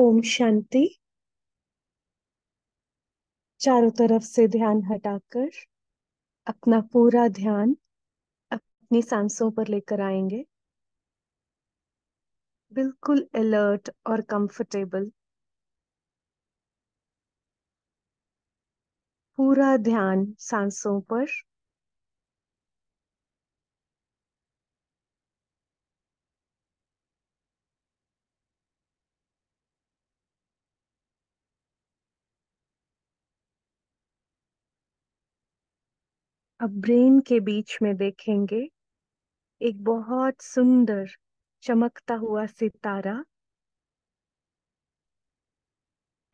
ओम शांति चारों तरफ से ध्यान हटाकर अपना पूरा ध्यान अपनी सांसों पर लेकर आएंगे बिल्कुल अलर्ट और कंफर्टेबल पूरा ध्यान सांसों पर अब ब्रेन के बीच में देखेंगे एक बहुत सुंदर चमकता हुआ सितारा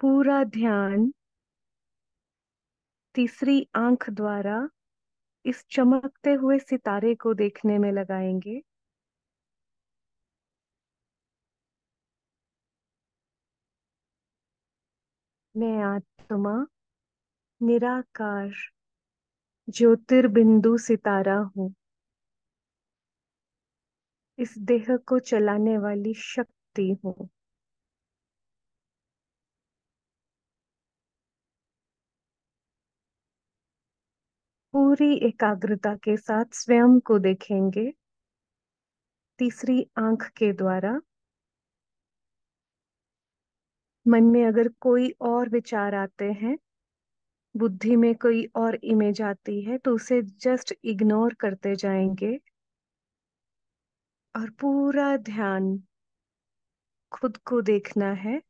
पूरा ध्यान तीसरी आंख द्वारा इस चमकते हुए सितारे को देखने में लगाएंगे मैं आत्मा निराकार ज्योतिर्बिंदु सितारा हूँ इस देह को चलाने वाली शक्ति हूँ पूरी एकाग्रता के साथ स्वयं को देखेंगे तीसरी आंख के द्वारा मन में अगर कोई और विचार आते हैं बुद्धि में कोई और इमेज आती है तो उसे जस्ट इग्नोर करते जाएंगे और पूरा ध्यान खुद को देखना है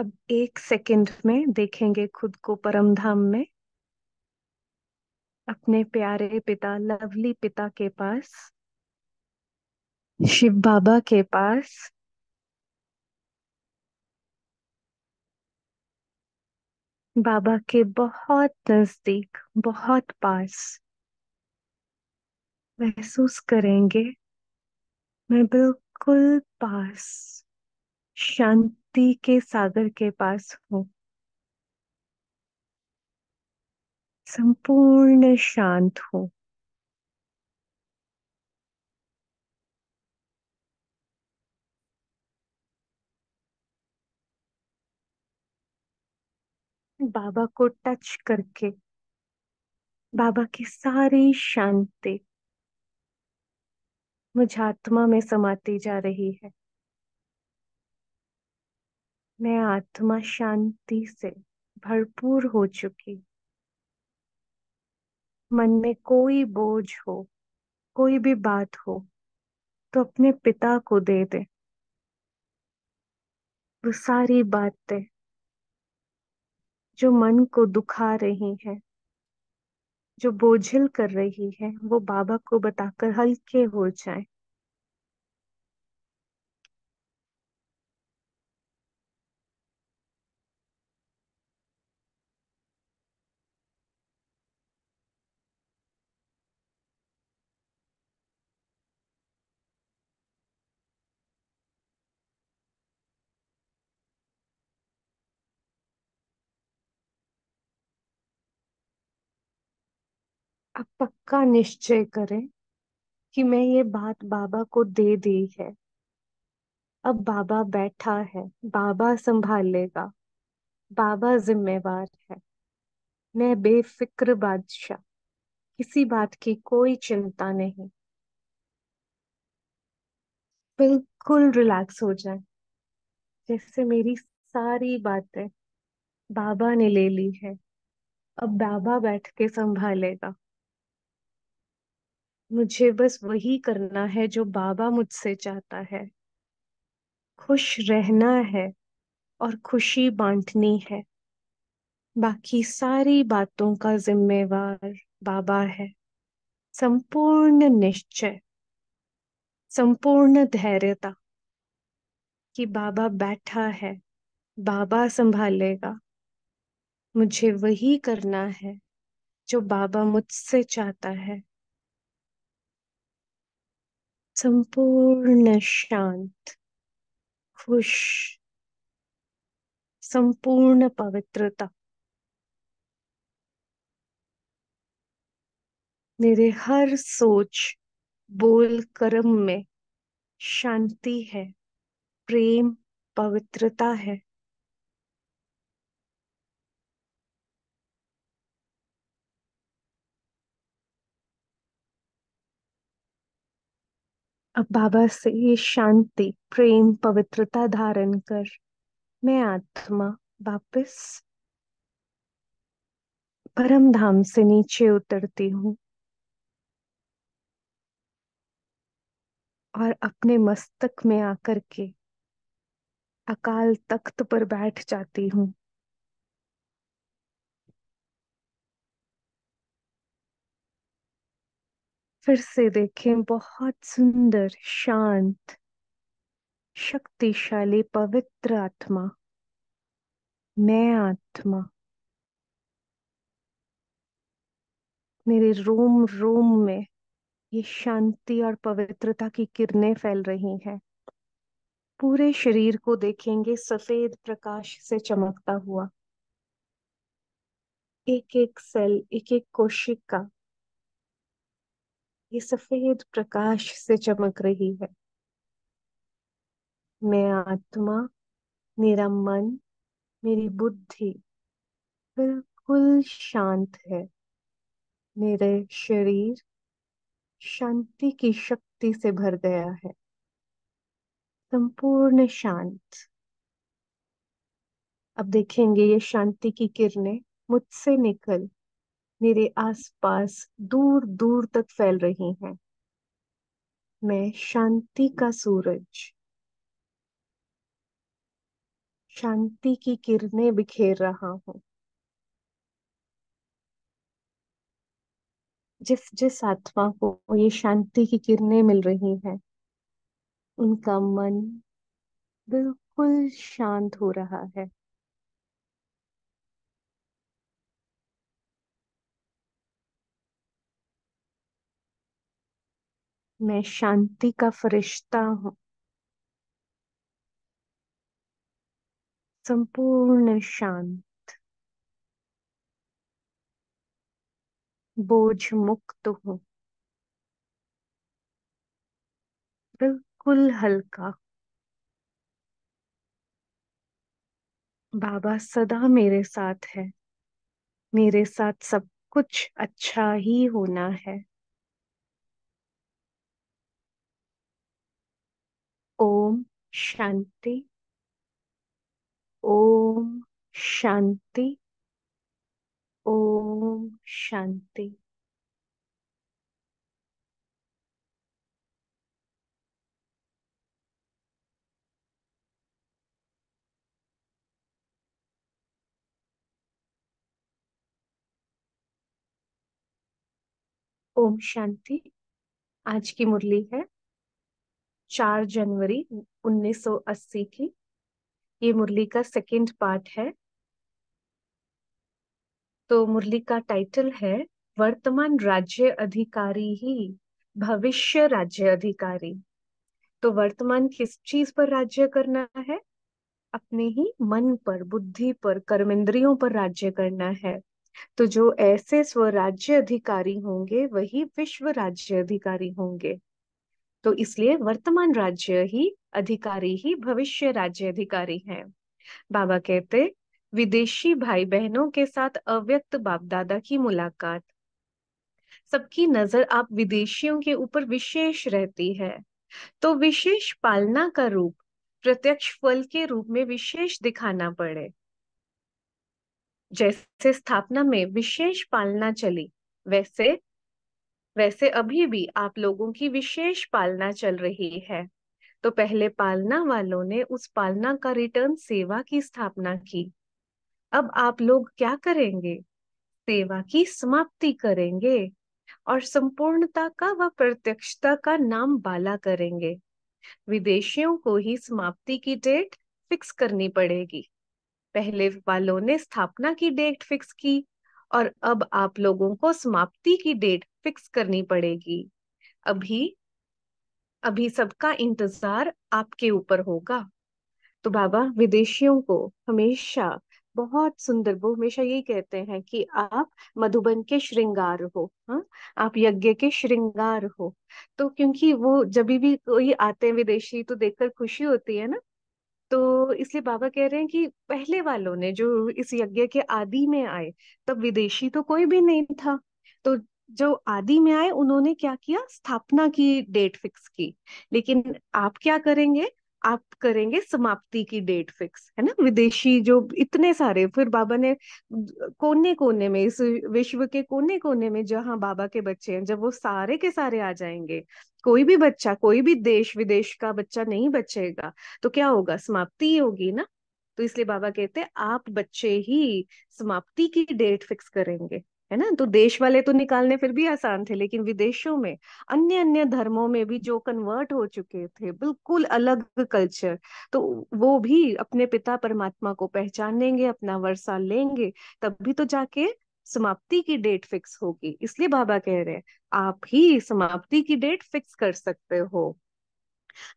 अब एक सेकंड में देखेंगे खुद को परमधाम में अपने प्यारे पिता लवली पिता के पास शिव बाबा के पास बाबा के बहुत नजदीक बहुत पास महसूस करेंगे मैं बिल्कुल पास शांति के सागर के पास हूँ संपूर्ण शांत हूँ बाबा को टच करके बाबा की सारी शांति मुझे आत्मा में समाती जा रही है मैं आत्मा शांति से भरपूर हो चुकी मन में कोई बोझ हो कोई भी बात हो तो अपने पिता को दे दे वो सारी बातें जो मन को दुखा रही है जो बोझिल कर रही है वो बाबा को बताकर हल्के हो जाए आप पक्का निश्चय करें कि मैं ये बात बाबा को दे दी है अब बाबा बैठा है बाबा संभालेगा बाबा जिम्मेवार है मैं बेफिक्र बादशाह किसी बात की कोई चिंता नहीं बिल्कुल रिलैक्स हो जाए जैसे मेरी सारी बातें बाबा ने ले ली है अब बाबा बैठ के संभालेगा मुझे बस वही करना है जो बाबा मुझसे चाहता है खुश रहना है और खुशी बांटनी है बाकी सारी बातों का जिम्मेवार बाबा है संपूर्ण निश्चय संपूर्ण धैर्यता कि बाबा बैठा है बाबा संभालेगा मुझे वही करना है जो बाबा मुझसे चाहता है संपूर्ण शांत खुश संपूर्ण पवित्रता मेरे हर सोच बोल कर्म में शांति है प्रेम पवित्रता है अब बाबा से ये शांति प्रेम पवित्रता धारण कर मैं आत्मा वापस परम धाम से नीचे उतरती हूँ और अपने मस्तक में आकर के अकाल तख्त पर बैठ जाती हूँ फिर से देखें बहुत सुंदर शांत शक्तिशाली पवित्र आत्मा मैं आत्मा मेरे रोम रोम में ये शांति और पवित्रता की किरणें फैल रही हैं पूरे शरीर को देखेंगे सफेद प्रकाश से चमकता हुआ एक एक सेल एक एक कोशिका ये सफेद प्रकाश से चमक रही है मैं आत्मा मेरा मन मेरी बुद्धि बिल्कुल शांत है मेरे शरीर शांति की शक्ति से भर गया है संपूर्ण शांत अब देखेंगे ये शांति की किरणें मुझसे निकल मेरे आसपास दूर दूर तक फैल रही हैं मैं शांति का सूरज शांति की किरणें बिखेर रहा हूं जिस जिस आत्मा को ये शांति की किरणें मिल रही हैं उनका मन बिल्कुल शांत हो रहा है मैं शांति का फरिश्ता हूँ संपूर्ण शांत बोझ मुक्त हूं बिल्कुल हल्का बाबा सदा मेरे साथ है मेरे साथ सब कुछ अच्छा ही होना है ओम शांति ओम शांति ओम शांति ओम शांति आज की मुरली है चार जनवरी 1980 की ये मुरली का सेकंड पार्ट है तो मुरली का टाइटल है वर्तमान राज्य अधिकारी ही भविष्य राज्य अधिकारी तो वर्तमान किस चीज पर राज्य करना है अपने ही मन पर बुद्धि पर कर्मेंद्रियों पर राज्य करना है तो जो ऐसे स्वराज्य अधिकारी होंगे वही विश्व राज्य अधिकारी होंगे तो इसलिए वर्तमान राज्य ही अधिकारी ही भविष्य राज्य अधिकारी है बाबा कहते विदेशी भाई बहनों के साथ अव्यक्त बाप दादा की मुलाकात सबकी नजर आप विदेशियों के ऊपर विशेष रहती है तो विशेष पालना का रूप प्रत्यक्ष फल के रूप में विशेष दिखाना पड़े जैसे स्थापना में विशेष पालना चली वैसे वैसे अभी भी आप लोगों की विशेष पालना चल रही है तो पहले पालना वालों ने उस पालना का रिटर्न सेवा की स्थापना की अब आप लोग क्या करेंगे सेवा की समाप्ति करेंगे और संपूर्णता का व प्रत्यक्षता का नाम बाला करेंगे विदेशियों को ही समाप्ति की डेट फिक्स करनी पड़ेगी पहले वालों ने स्थापना की डेट फिक्स की और अब आप लोगों को समाप्ति की डेट फिक्स करनी पड़ेगी अभी अभी सबका इंतजार आपके ऊपर होगा तो बाबा विदेशियों को हमेशा बहुत सुंदर वो हमेशा यही कहते हैं कि आप मधुबन के श्रृंगार हो हा? आप यज्ञ के श्रृंगार हो तो क्योंकि वो जब भी कोई आते हैं विदेशी तो देखकर खुशी होती है ना तो इसलिए बाबा कह रहे हैं कि पहले वालों ने जो इस यज्ञ के आदि में आए तब विदेशी तो कोई भी नहीं था तो जो आदि में आए उन्होंने क्या किया स्थापना की डेट फिक्स की लेकिन आप क्या करेंगे आप करेंगे समाप्ति की डेट फिक्स है ना विदेशी जो इतने सारे फिर बाबा ने कोने कोने में इस विश्व के कोने कोने में जहाँ बाबा के बच्चे हैं जब वो सारे के सारे आ जाएंगे कोई भी बच्चा कोई भी देश विदेश का बच्चा नहीं बचेगा तो क्या होगा समाप्ति ही होगी ना तो इसलिए बाबा कहते हैं आप बच्चे ही समाप्ति की डेट फिक्स करेंगे है ना तो देश वाले तो निकालने फिर भी आसान थे लेकिन विदेशों में अन्य अन्य धर्मों में भी जो कन्वर्ट हो चुके थे बिल्कुल अलग कल्चर तो वो भी अपने पिता परमात्मा को पहचानेंगे अपना वर्षा लेंगे तब भी तो जाके समाप्ति की डेट फिक्स होगी इसलिए बाबा कह रहे हैं आप ही समाप्ति की डेट फिक्स कर सकते हो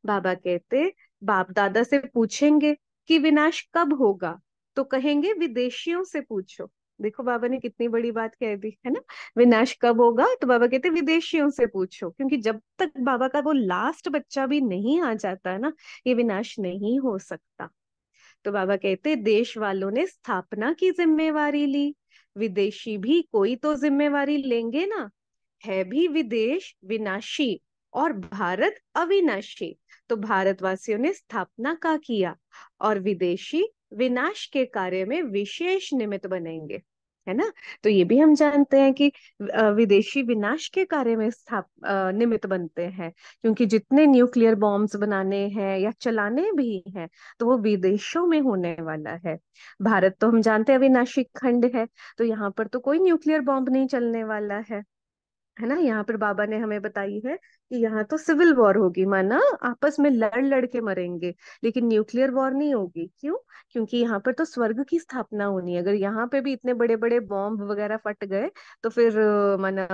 बाबा कहते बाप दादा से पूछेंगे कि विनाश कब होगा तो कहेंगे विदेशियों से पूछो देखो बाबा ने कितनी बड़ी बात कह दी है ना विनाश कब होगा तो बाबा कहते विदेशियों से पूछो क्योंकि जब तक बाबा का वो लास्ट बच्चा भी नहीं आ जाता है ना ये विनाश नहीं हो सकता तो बाबा कहते देश वालों ने स्थापना की जिम्मेवारी ली विदेशी भी कोई तो जिम्मेवारी लेंगे ना है भी विदेश विनाशी और भारत अविनाशी तो भारतवासियों ने स्थापना का किया और विदेशी विनाश के कार्य में विशेष निमित्त बनेंगे है ना तो ये भी हम जानते हैं कि विदेशी विनाश के कार्य में स्थाप निमित्त बनते हैं क्योंकि जितने न्यूक्लियर बॉम्ब्स बनाने हैं या चलाने भी हैं तो वो विदेशों में होने वाला है भारत तो हम जानते हैं अविनाशी खंड है तो यहाँ पर तो कोई न्यूक्लियर बॉम्ब नहीं चलने वाला है है ना यहाँ पर बाबा ने हमें बताई है कि यहाँ तो सिविल वॉर होगी माना आपस में लड़ लड़ के मरेंगे लेकिन न्यूक्लियर वॉर नहीं होगी क्यों क्योंकि यहाँ पर तो स्वर्ग की स्थापना होनी है अगर यहाँ पे भी इतने बड़े बड़े बॉम्ब वगैरह फट गए तो फिर माना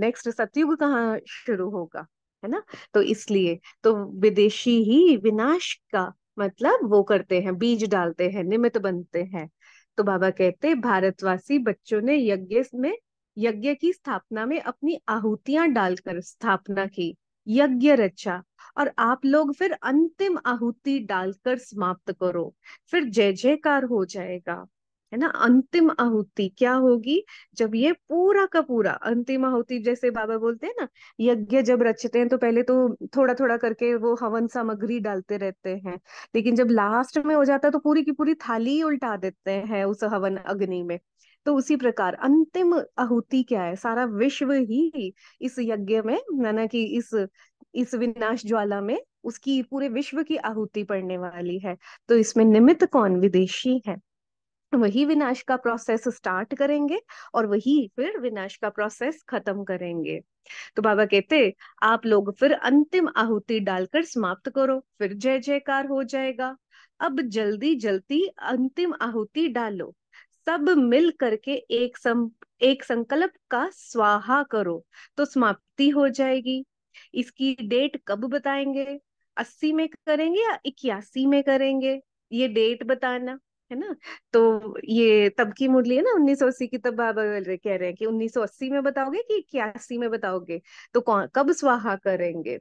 नेक्स्ट सतयुग कहाँ शुरू होगा है ना तो इसलिए तो विदेशी ही विनाश का मतलब वो करते हैं बीज डालते हैं निमित्त बनते हैं तो बाबा कहते भारतवासी बच्चों ने यज्ञ में यज्ञ की स्थापना में अपनी आहुतियां डालकर स्थापना की यज्ञ रचा और आप लोग फिर अंतिम आहुति डालकर समाप्त करो फिर जय जयकार हो जाएगा है ना अंतिम आहुति क्या होगी जब ये पूरा का पूरा अंतिम आहुति जैसे बाबा बोलते हैं ना यज्ञ जब रचते हैं तो पहले तो थोड़ा थोड़ा करके वो हवन सामग्री डालते रहते हैं लेकिन जब लास्ट में हो जाता है तो पूरी की पूरी थाली उल्टा देते हैं उस हवन अग्नि में तो उसी प्रकार अंतिम आहुति क्या है सारा विश्व ही इस यज्ञ में माना कि इस इस विनाश ज्वाला में उसकी पूरे विश्व की आहुति पड़ने वाली है तो इसमें निमित्त कौन विदेशी है वही विनाश का प्रोसेस स्टार्ट करेंगे और वही फिर विनाश का प्रोसेस खत्म करेंगे तो बाबा कहते आप लोग फिर अंतिम आहुति डालकर समाप्त करो फिर जय जयकार हो जाएगा अब जल्दी जल्दी अंतिम आहुति डालो सब मिल करके एक सं, एक संकल्प का स्वाहा करो तो समाप्ति हो जाएगी इसकी डेट कब बताएंगे अस्सी में करेंगे या इक्यासी में करेंगे ये डेट बताना है ना तो ये तब की मुरली है ना उन्नीस सौ अस्सी की तब बाबा कह रहे हैं कि उन्नीस सौ अस्सी में बताओगे कि इक्यासी में बताओगे तो कौन कब स्वाहा करेंगे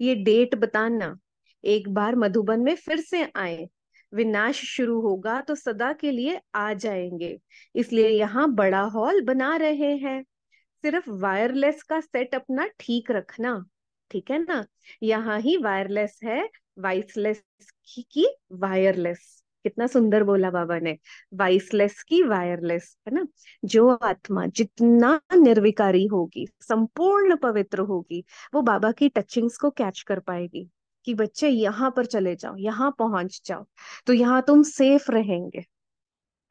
ये डेट बताना एक बार मधुबन में फिर से आए विनाश शुरू होगा तो सदा के लिए आ जाएंगे इसलिए यहाँ बड़ा हॉल बना रहे हैं सिर्फ वायरलेस का सेट अपना ठीक रखना ठीक है ना यहाँ ही वायरलेस है वाइसलेस की, की वायरलेस कितना सुंदर बोला बाबा ने वाइसलेस की वायरलेस है ना जो आत्मा जितना निर्विकारी होगी संपूर्ण पवित्र होगी वो बाबा की टचिंग्स को कैच कर पाएगी कि बच्चे यहाँ पर चले जाओ यहाँ पहुंच जाओ तो यहाँ तुम सेफ रहेंगे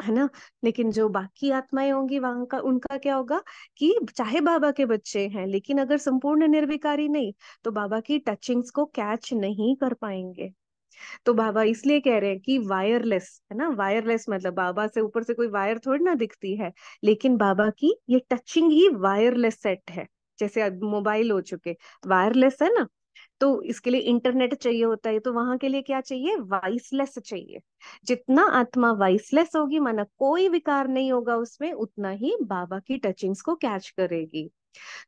है ना लेकिन जो बाकी आत्माएं होंगी वहां का उनका क्या होगा कि चाहे बाबा के बच्चे हैं लेकिन अगर संपूर्ण निर्विकारी नहीं तो बाबा की टचिंग्स को कैच नहीं कर पाएंगे तो बाबा इसलिए कह रहे हैं कि वायरलेस है ना वायरलेस मतलब बाबा से ऊपर से कोई वायर थोड़ी ना दिखती है लेकिन बाबा की ये टचिंग ही वायरलेस सेट है जैसे मोबाइल हो चुके वायरलेस है ना तो इसके लिए इंटरनेट चाहिए होता है तो वहां के लिए क्या चाहिए वाइसलेस चाहिए जितना आत्मा वाइसलेस होगी माना कोई विकार नहीं होगा उसमें उतना ही बाबा की टचिंग्स को कैच करेगी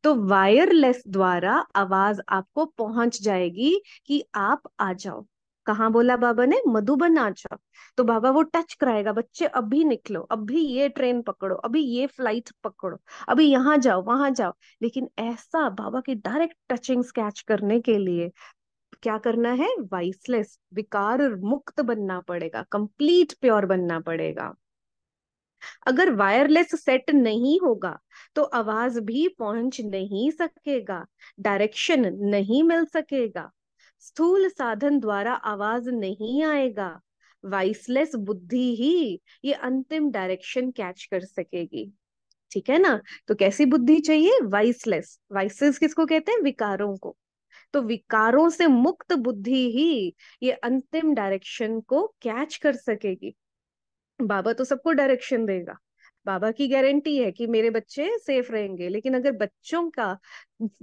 तो वायरलेस द्वारा आवाज आपको पहुंच जाएगी कि आप आ जाओ कहा बोला बाबा ने मधुबन आ जाओ तो बाबा वो टच कराएगा बच्चे अभी निकलो अभी ये ट्रेन पकड़ो अभी ये फ्लाइट पकड़ो अभी यहाँ जाओ वहां जाओ लेकिन ऐसा बाबा की डायरेक्ट टचिंग स्कैच करने के लिए क्या करना है वाइसलेस विकार मुक्त बनना पड़ेगा कंप्लीट प्योर बनना पड़ेगा अगर वायरलेस सेट नहीं होगा तो आवाज भी पहुंच नहीं सकेगा डायरेक्शन नहीं मिल सकेगा स्थूल साधन द्वारा आवाज नहीं आएगा वाइसलेस बुद्धि ही ये अंतिम डायरेक्शन कैच कर सकेगी ठीक है ना तो कैसी बुद्धि चाहिए वाइसलेस वाइसलेस किसको कहते हैं विकारों को तो विकारों से मुक्त बुद्धि ही ये अंतिम डायरेक्शन को कैच कर सकेगी बाबा तो सबको डायरेक्शन देगा बाबा की गारंटी है कि मेरे बच्चे सेफ रहेंगे लेकिन अगर बच्चों का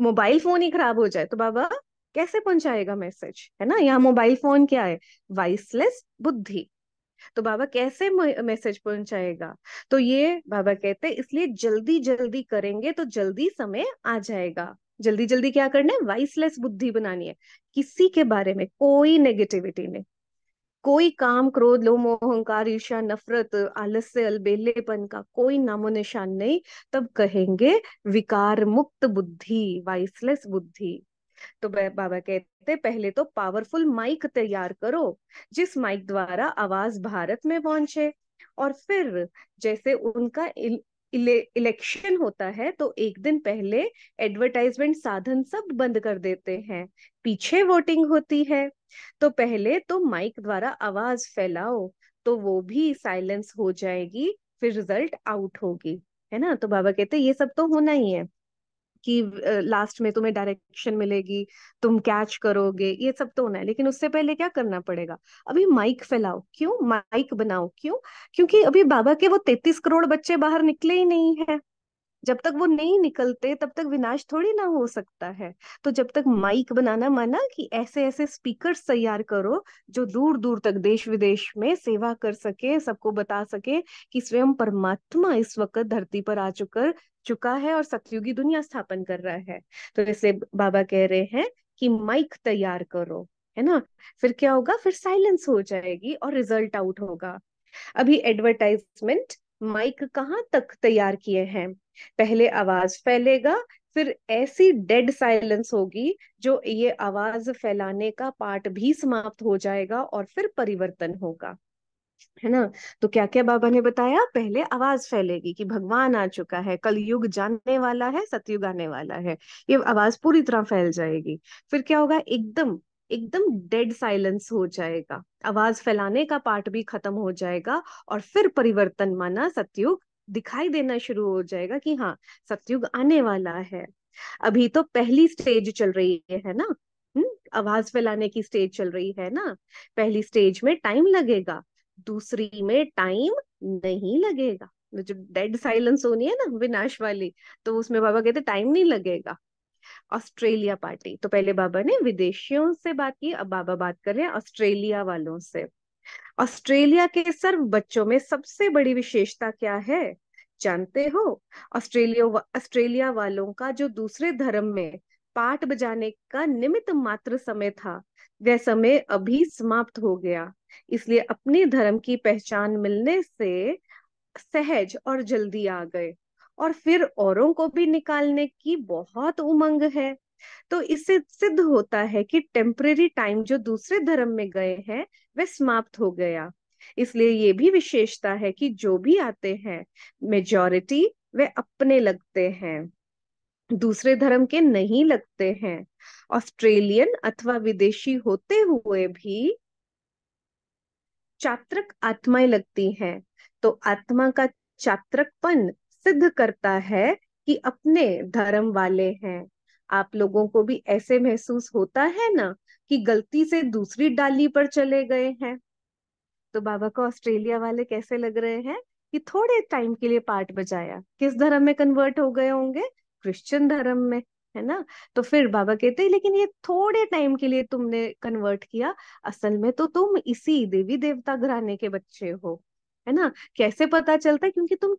मोबाइल फोन ही खराब हो जाए तो बाबा कैसे पहुंचाएगा मैसेज है ना यहाँ मोबाइल फोन क्या है वाइसलेस बुद्धि तो बाबा कैसे मैसेज पहुंचाएगा तो ये बाबा कहते हैं इसलिए जल्दी जल्दी करेंगे तो जल्दी समय आ जाएगा जल्दी जल्दी क्या करना है वाइसलेस बुद्धि बनानी है किसी के बारे में कोई नेगेटिविटी नहीं कोई काम क्रोध लो मोहंकार ईर्षा नफरत आलस्य अलबेलेपन का कोई नामो निशान नहीं तब कहेंगे विकार मुक्त बुद्धि वाइसलेस बुद्धि तो बाबा कहते पहले तो पावरफुल माइक तैयार करो जिस माइक द्वारा आवाज भारत में पहुंचे और फिर जैसे उनका इल, इलेक्शन होता है तो एक दिन पहले एडवर्टाइजमेंट साधन सब बंद कर देते हैं पीछे वोटिंग होती है तो पहले तो माइक द्वारा आवाज फैलाओ तो वो भी साइलेंस हो जाएगी फिर रिजल्ट आउट होगी है ना तो बाबा कहते ये सब तो होना ही है कि लास्ट में तुम्हें डायरेक्शन मिलेगी तुम कैच करोगे ये सब तो होना है लेकिन उससे पहले क्या करना पड़ेगा अभी माइक फैलाओ क्यों माइक बनाओ क्यों क्योंकि अभी बाबा के वो तैतीस करोड़ बच्चे बाहर निकले ही नहीं है जब तक वो नहीं निकलते तब तक विनाश थोड़ी ना हो सकता है तो जब तक माइक बनाना माना कि ऐसे ऐसे स्पीकर तैयार करो जो दूर दूर तक देश विदेश में सेवा कर सके सबको बता सके कि स्वयं परमात्मा इस वक्त धरती पर आ चुकर चुका है और सतयुगी दुनिया स्थापन कर रहा है तो जैसे बाबा कह रहे हैं कि माइक तैयार करो है ना फिर क्या होगा फिर साइलेंस हो जाएगी और रिजल्ट आउट होगा अभी एडवर्टाइजमेंट माइक कहाँ तक तैयार किए हैं पहले आवाज फैलेगा फिर ऐसी डेड साइलेंस होगी जो ये आवाज फैलाने का पार्ट भी समाप्त हो जाएगा और फिर परिवर्तन होगा है ना तो क्या क्या बाबा ने बताया पहले आवाज फैलेगी कि भगवान आ चुका है कल युग जानने वाला है सतयुग आने वाला है ये आवाज पूरी तरह फैल जाएगी फिर क्या होगा एकदम एकदम डेड साइलेंस हो जाएगा आवाज फैलाने का पार्ट भी खत्म हो जाएगा और फिर परिवर्तन माना सत्युग दिखाई देना शुरू हो जाएगा कि हाँ सत्युग आने वाला है अभी तो पहली स्टेज चल रही है ना हुँ? हम्म, आवाज फैलाने की स्टेज चल रही है ना पहली स्टेज में टाइम लगेगा दूसरी में टाइम नहीं लगेगा जो डेड साइलेंस होनी है ना विनाश वाली तो उसमें बाबा कहते टाइम नहीं लगेगा ऑस्ट्रेलिया पार्टी तो पहले बाबा ने विदेशियों से बात की अब बाबा बात कर रहे हैं ऑस्ट्रेलिया वालों से ऑस्ट्रेलिया के सर्व बच्चों में सबसे बड़ी विशेषता क्या है जानते हो ऑस्ट्रेलिया ऑस्ट्रेलिया वालों का जो दूसरे धर्म में पाठ बजाने का निमित्त मात्र समय था वह समय अभी समाप्त हो गया इसलिए अपने धर्म की पहचान मिलने से सहज और जल्दी आ गए और फिर औरों को भी निकालने की बहुत उमंग है तो इससे सिद्ध होता है कि टेम्परेरी टाइम जो दूसरे धर्म में गए हैं वह समाप्त हो गया इसलिए ये भी विशेषता है कि जो भी आते हैं मेजोरिटी वे अपने लगते हैं दूसरे धर्म के नहीं लगते हैं ऑस्ट्रेलियन अथवा विदेशी होते हुए भी चात्रक आत्माएं लगती हैं तो आत्मा का चात्रकपन सिद्ध करता है कि अपने धर्म वाले हैं आप लोगों को भी ऐसे महसूस होता है ना कि गलती से दूसरी डाली पर चले गए हैं तो बाबा को ऑस्ट्रेलिया वाले कैसे लग रहे हैं कि थोड़े टाइम के लिए पार्ट बजाया किस धर्म में कन्वर्ट हो गए होंगे क्रिश्चियन धर्म में है ना तो फिर बाबा कहते हैं लेकिन ये थोड़े टाइम के लिए तुमने कन्वर्ट किया असल में तो तुम इसी देवी देवता घराने के बच्चे हो है ना कैसे पता चलता है क्योंकि तुम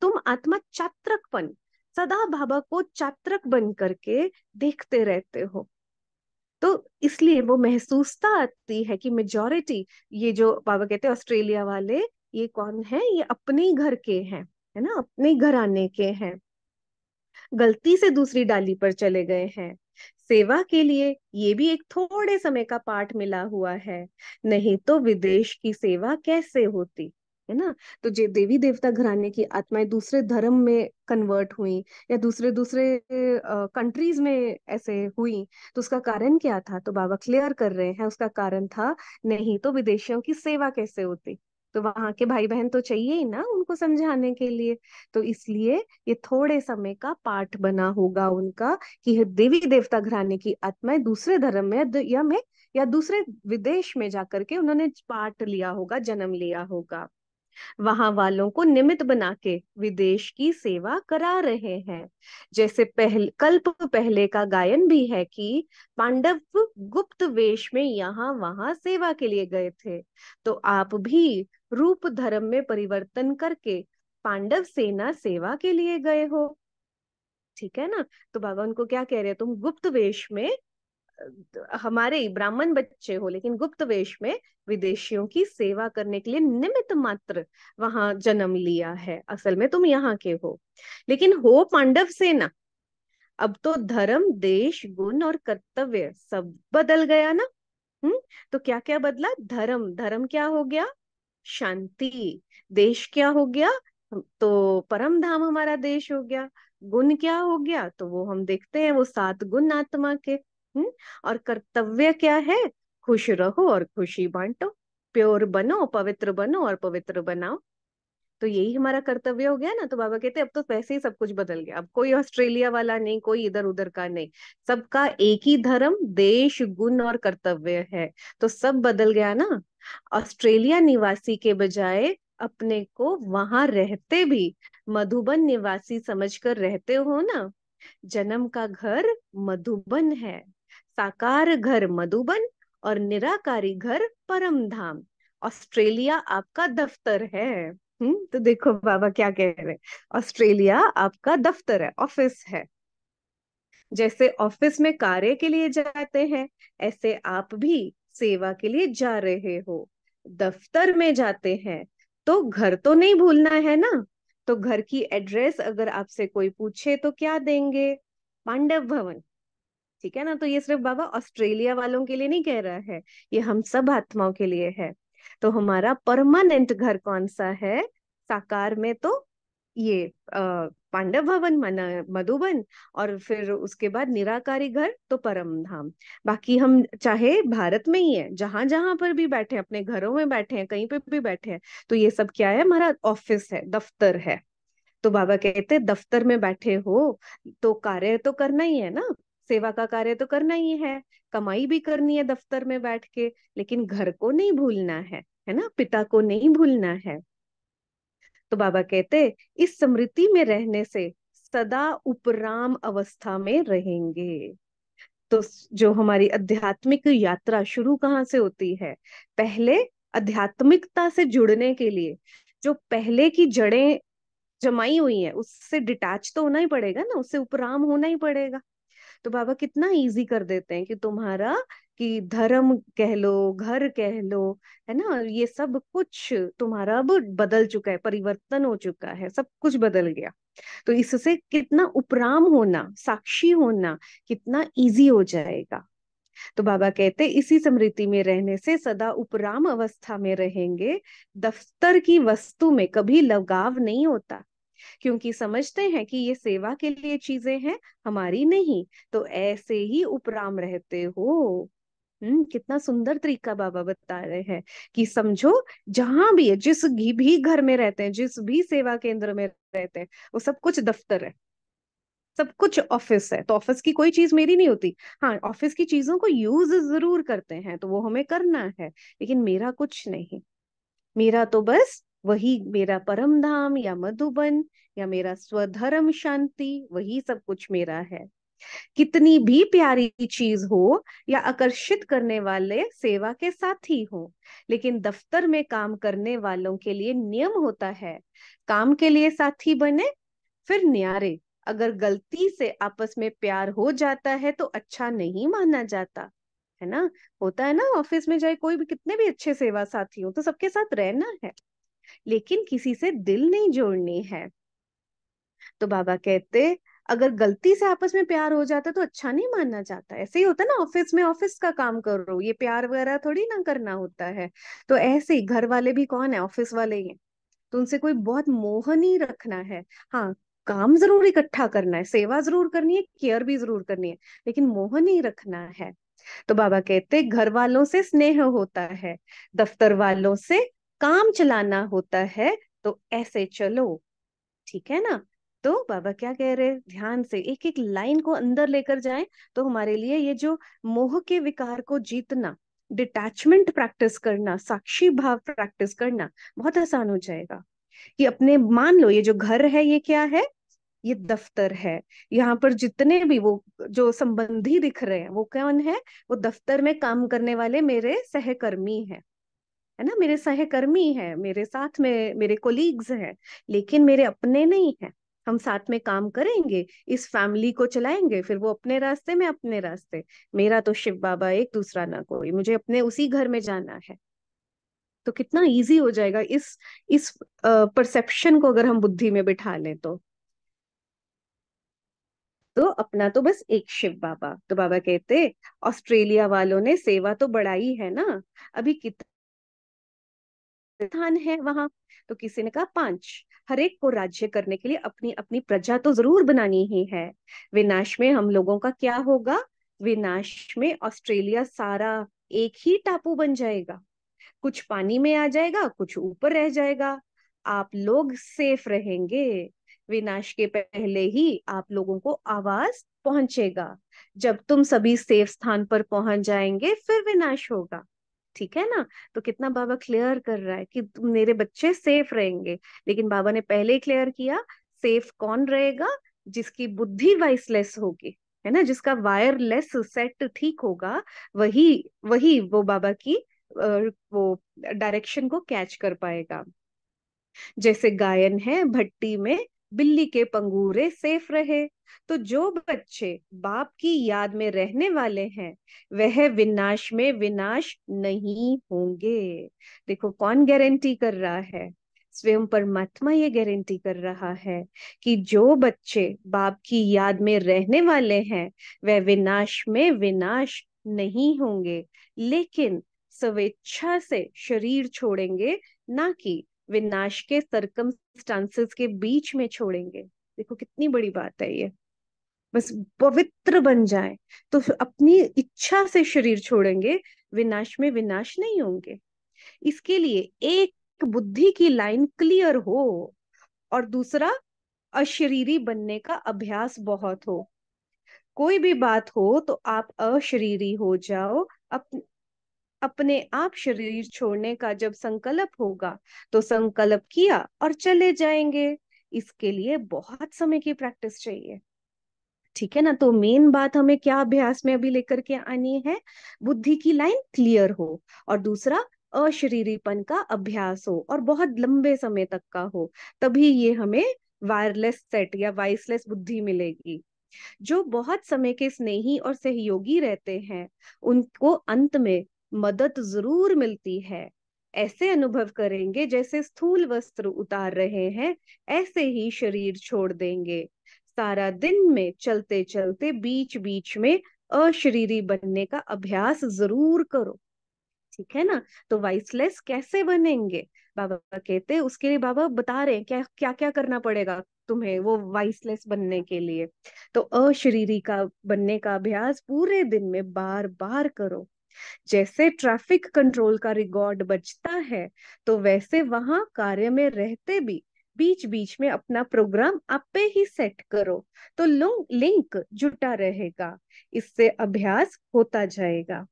तुम आत्मा चात्रकपन सदा बाबा को चात्रक बन करके देखते रहते हो तो इसलिए वो महसूसता आती है कि मेजोरिटी ये जो बाबा कहते हैं ऑस्ट्रेलिया वाले ये कौन है ये अपने घर के हैं है ना अपने घर आने के हैं गलती से दूसरी डाली पर चले गए हैं सेवा के लिए ये भी एक थोड़े समय का पाठ मिला हुआ है नहीं तो विदेश की सेवा कैसे होती है ना तो जो देवी देवता घराने की आत्माएं दूसरे धर्म में कन्वर्ट हुई या दूसरे दूसरे कंट्रीज में ऐसे हुई तो उसका कारण क्या था तो बाबा क्लियर कर रहे हैं उसका कारण था नहीं तो विदेशियों की सेवा कैसे होती तो वहां के भाई बहन तो चाहिए ही ना उनको समझाने के लिए तो इसलिए ये थोड़े समय का पाठ बना होगा उनका कि देवी देवता घराने की आत्माएं दूसरे धर्म में या में या दूसरे विदेश में जाकर के उन्होंने पाठ लिया होगा जन्म लिया होगा वहां वालों को निमित्त बना के विदेश की सेवा करा रहे हैं जैसे पहल कल्प पहले का गायन भी है कि पांडव गुप्त वेश में यहाँ वहां सेवा के लिए गए थे तो आप भी रूप धर्म में परिवर्तन करके पांडव सेना सेवा के लिए गए हो ठीक है ना तो बाबा उनको क्या कह रहे हैं तुम गुप्त वेश में हमारे ब्राह्मण बच्चे हो लेकिन गुप्त वेश में विदेशियों की सेवा करने के लिए निमित्त मात्र वहां जन्म लिया है असल में तुम यहाँ के हो लेकिन हो पांडव सेना अब तो धर्म देश गुण और कर्तव्य सब बदल गया ना हम्म तो क्या क्या बदला धर्म धर्म क्या हो गया शांति देश क्या हो गया तो परम धाम हमारा देश हो गया गुण क्या हो गया तो वो हम देखते हैं वो सात गुण आत्मा के हम्म, और कर्तव्य क्या है खुश रहो और खुशी बांटो प्योर बनो पवित्र बनो और पवित्र बनाओ तो यही हमारा कर्तव्य हो गया ना तो बाबा कहते अब तो वैसे ही सब कुछ बदल गया अब कोई ऑस्ट्रेलिया वाला नहीं कोई इधर उधर का नहीं सबका एक ही धर्म देश गुण और कर्तव्य है तो सब बदल गया ना ऑस्ट्रेलिया निवासी के बजाय अपने को वहां रहते भी मधुबन निवासी समझकर रहते हो ना जन्म का घर मधुबन है साकार घर मधुबन और निराकारी घर परम धाम ऑस्ट्रेलिया आपका दफ्तर है हुँ? हम्म, तो देखो बाबा क्या कह रहे हैं ऑस्ट्रेलिया आपका दफ्तर है ऑफिस है जैसे ऑफिस में कार्य के लिए जाते हैं ऐसे आप भी सेवा के लिए जा रहे हो दफ्तर में जाते हैं तो घर तो नहीं भूलना है ना तो घर की एड्रेस अगर आपसे कोई पूछे तो क्या देंगे पांडव भवन ठीक है ना तो ये सिर्फ बाबा ऑस्ट्रेलिया वालों के लिए नहीं कह रहा है ये हम सब आत्माओं के लिए है तो हमारा परमानेंट घर कौन सा है साकार में तो ये पांडव भवन मना मधुबन और फिर उसके बाद निराकारी घर तो परम धाम बाकी हम चाहे भारत में ही है जहां जहां पर भी बैठे अपने घरों में बैठे हैं कहीं पे भी बैठे हैं तो ये सब क्या है हमारा ऑफिस है दफ्तर है तो बाबा कहते दफ्तर में बैठे हो तो कार्य तो करना ही है ना सेवा का कार्य तो करना ही है कमाई भी करनी है दफ्तर में बैठ के लेकिन घर को नहीं भूलना है है ना पिता को नहीं भूलना है तो बाबा कहते इस स्मृति में रहने से सदा उपराम अवस्था में रहेंगे तो जो हमारी आध्यात्मिक यात्रा शुरू कहाँ से होती है पहले आध्यात्मिकता से जुड़ने के लिए जो पहले की जड़ें जमाई हुई है उससे डिटैच तो होना ही पड़ेगा ना उससे उपराम होना ही पड़ेगा तो बाबा कितना इजी कर देते हैं कि तुम्हारा कि धर्म कह लो घर कह लो है ना ये सब कुछ तुम्हारा अब बदल चुका है परिवर्तन हो चुका है सब कुछ बदल गया तो इससे कितना उपराम होना साक्षी होना कितना इजी हो जाएगा तो बाबा कहते इसी स्मृति में रहने से सदा उपराम अवस्था में रहेंगे दफ्तर की वस्तु में कभी लगाव नहीं होता क्योंकि समझते हैं कि ये सेवा के लिए चीजें हैं हमारी नहीं तो ऐसे ही उपराम रहते हो हम्म कितना सुंदर तरीका बाबा बता रहे हैं कि समझो जहां भी है जिस भी घर में रहते हैं जिस भी सेवा केंद्र में रहते हैं वो सब कुछ दफ्तर है सब कुछ ऑफिस है तो ऑफिस की कोई चीज मेरी नहीं होती हाँ ऑफिस की चीजों को यूज जरूर करते हैं तो वो हमें करना है लेकिन मेरा कुछ नहीं मेरा तो बस वही मेरा परम धाम या मधुबन या मेरा स्वधर्म शांति वही सब कुछ मेरा है कितनी भी प्यारी चीज हो या आकर्षित करने वाले सेवा के साथी हो लेकिन दफ्तर में काम करने वालों के लिए नियम होता है काम के लिए साथी बने फिर न्यारे अगर गलती से आपस में प्यार हो जाता है तो अच्छा नहीं माना जाता है ना होता है ना ऑफिस में जाए कोई भी कितने भी अच्छे सेवा साथी हो तो सबके साथ रहना है लेकिन किसी से दिल नहीं जोड़नी है तो बाबा कहते अगर गलती से आपस में प्यार हो जाता तो अच्छा नहीं मानना चाहता ऐसे ही होता ना ऑफिस में ऑफिस का काम करो ये प्यार वगैरह थोड़ी ना करना होता है तो ऐसे ही घर वाले भी कौन है ऑफिस वाले ही तो उनसे कोई बहुत मोह नहीं रखना है हाँ काम जरूर इकट्ठा करना है सेवा जरूर करनी है केयर भी जरूर करनी है लेकिन मोह नहीं रखना है तो बाबा कहते घर वालों से स्नेह होता है दफ्तर वालों से काम चलाना होता है तो ऐसे चलो ठीक है ना तो बाबा क्या कह रहे ध्यान से एक एक लाइन को अंदर लेकर जाएं तो हमारे लिए ये जो मोह के विकार को जीतना डिटैचमेंट प्रैक्टिस करना साक्षी भाव प्रैक्टिस करना बहुत आसान हो जाएगा कि अपने मान लो ये जो घर है ये क्या है ये दफ्तर है यहाँ पर जितने भी वो जो संबंधी दिख रहे हैं वो कौन है वो दफ्तर में काम करने वाले मेरे सहकर्मी हैं है ना मेरे सहकर्मी है मेरे साथ में मेरे कोलीग्स हैं लेकिन मेरे अपने नहीं है हम साथ में काम करेंगे इस फैमिली को चलाएंगे फिर वो अपने रास्ते में अपने रास्ते मेरा तो शिव बाबा एक दूसरा ना कोई मुझे अपने उसी घर में जाना है तो कितना इजी हो जाएगा इस इस परसेप्शन को अगर हम बुद्धि में बिठा लें तो तो अपना तो बस एक शिव बाबा तो बाबा कहते ऑस्ट्रेलिया वालों ने सेवा तो बढ़ाई है ना अभी कितना स्थान है वहां तो किसी ने कहा पांच हरेक को राज्य करने के लिए अपनी अपनी प्रजा तो जरूर बनानी ही है विनाश में हम लोगों का क्या होगा विनाश में ऑस्ट्रेलिया सारा एक ही टापू बन जाएगा कुछ पानी में आ जाएगा कुछ ऊपर रह जाएगा आप लोग सेफ रहेंगे विनाश के पहले ही आप लोगों को आवाज पहुंचेगा जब तुम सभी सेफ स्थान पर पहुंच जाएंगे फिर विनाश होगा ठीक है ना तो कितना बाबा क्लियर कर रहा है कि मेरे बच्चे सेफ रहेंगे लेकिन बाबा ने पहले क्लियर किया सेफ कौन रहेगा जिसकी बुद्धि वाइसलेस होगी है ना जिसका वायरलेस सेट ठीक होगा वही वही वो बाबा की वो डायरेक्शन को कैच कर पाएगा जैसे गायन है भट्टी में बिल्ली के पंगूरे सेफ रहे तो जो बच्चे बाप की याद में रहने वाले हैं वह विनाश में विनाश नहीं होंगे देखो कौन गारंटी कर रहा है स्वयं परमात्मा ये गारंटी कर रहा है कि जो बच्चे बाप की याद में रहने वाले हैं वह विनाश में विनाश नहीं होंगे लेकिन स्वेच्छा से शरीर छोड़ेंगे ना कि विनाश के सरकम के बीच में छोड़ेंगे देखो कितनी बड़ी बात है ये बस पवित्र बन जाए तो अपनी इच्छा से शरीर छोड़ेंगे विनाश में विनाश नहीं होंगे इसके लिए एक बुद्धि की लाइन क्लियर हो और दूसरा अशरीरी बनने का अभ्यास बहुत हो कोई भी बात हो तो आप अशरीरी हो जाओ अपने अपने आप शरीर छोड़ने का जब संकल्प होगा तो संकल्प किया और चले जाएंगे इसके लिए बहुत समय की प्रैक्टिस चाहिए ठीक है ना तो मेन बात हमें क्या अभ्यास में अभी लेकर के आनी है बुद्धि की लाइन क्लियर हो और दूसरा अशरीरीपन का अभ्यास हो और बहुत लंबे समय तक का हो तभी ये हमें वायरलेस सेट या वाइसलेस बुद्धि मिलेगी जो बहुत समय के स्नेही और सहयोगी रहते हैं उनको अंत में मदद जरूर मिलती है ऐसे अनुभव करेंगे जैसे स्थूल वस्त्र उतार रहे हैं ऐसे ही शरीर छोड़ देंगे सारा दिन में चलते चलते बीच बीच में अशरीरी बनने का अभ्यास जरूर करो ठीक है ना तो वाइसलेस कैसे बनेंगे बाबा कहते उसके लिए बाबा बता रहे हैं क्या क्या क्या करना पड़ेगा तुम्हें वो वाइसलेस बनने के लिए तो अशरीरी का बनने का अभ्यास पूरे दिन में बार बार करो जैसे ट्रैफिक कंट्रोल का रिकॉर्ड बचता है तो वैसे वहां कार्य में रहते भी बीच बीच में अपना प्रोग्राम आपे ही सेट करो तो लिंक जुटा रहेगा इससे अभ्यास होता जाएगा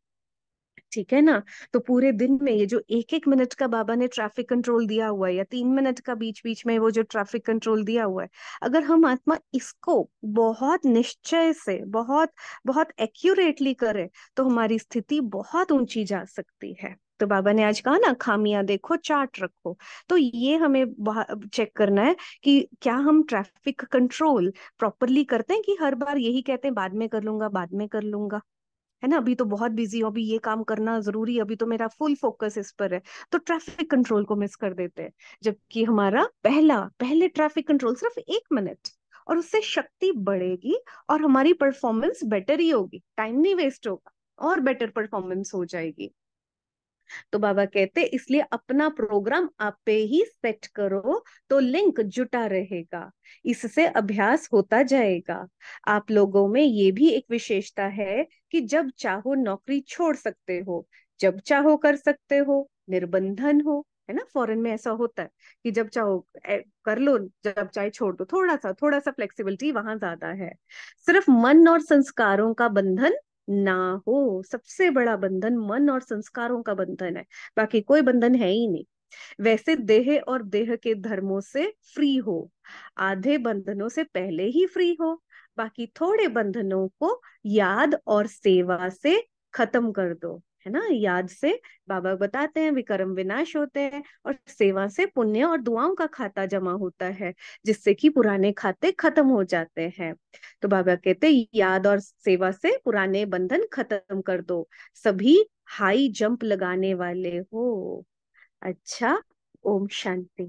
ठीक है ना तो पूरे दिन में ये जो एक एक मिनट का बाबा ने ट्रैफिक कंट्रोल दिया हुआ है या तीन मिनट का बीच बीच में वो जो ट्रैफिक कंट्रोल दिया हुआ है अगर हम आत्मा इसको बहुत निश्चय से बहुत बहुत एक्यूरेटली करें तो हमारी स्थिति बहुत ऊंची जा सकती है तो बाबा ने आज कहा ना खामियां देखो चार्ट रखो तो ये हमें चेक करना है कि क्या हम ट्रैफिक कंट्रोल प्रॉपरली करते हैं कि हर बार यही कहते हैं बाद में कर लूंगा बाद में कर लूंगा है ना अभी तो बहुत बिजी हूँ अभी ये काम करना जरूरी है अभी तो मेरा फुल फोकस इस पर है तो ट्रैफिक कंट्रोल को मिस कर देते हैं जबकि हमारा पहला पहले ट्रैफिक कंट्रोल सिर्फ एक मिनट और उससे शक्ति बढ़ेगी और हमारी परफॉर्मेंस बेटर ही होगी टाइम नहीं वेस्ट होगा और बेटर परफॉर्मेंस हो जाएगी तो बाबा कहते इसलिए अपना प्रोग्राम आप पे ही सेट करो तो लिंक जुटा रहेगा इससे अभ्यास होता जाएगा आप लोगों में ये भी एक विशेषता है कि जब चाहो नौकरी छोड़ सकते हो जब चाहो कर सकते हो निर्बंधन हो है ना फॉरेन में ऐसा होता है कि जब चाहो कर लो जब चाहे छोड़ दो थोड़ा सा थोड़ा सा फ्लेक्सिबिलिटी वहां ज्यादा है सिर्फ मन और संस्कारों का बंधन ना हो सबसे बड़ा बंधन मन और संस्कारों का बंधन है बाकी कोई बंधन है ही नहीं वैसे देह और देह के धर्मों से फ्री हो आधे बंधनों से पहले ही फ्री हो बाकी थोड़े बंधनों को याद और सेवा से खत्म कर दो है ना याद से बाबा बताते हैं विक्रम विनाश होते हैं और सेवा से पुण्य और दुआओं का खाता जमा होता है जिससे कि पुराने खाते खत्म हो जाते हैं तो बाबा कहते याद और सेवा से पुराने बंधन खत्म कर दो सभी हाई जंप लगाने वाले हो अच्छा ओम शांति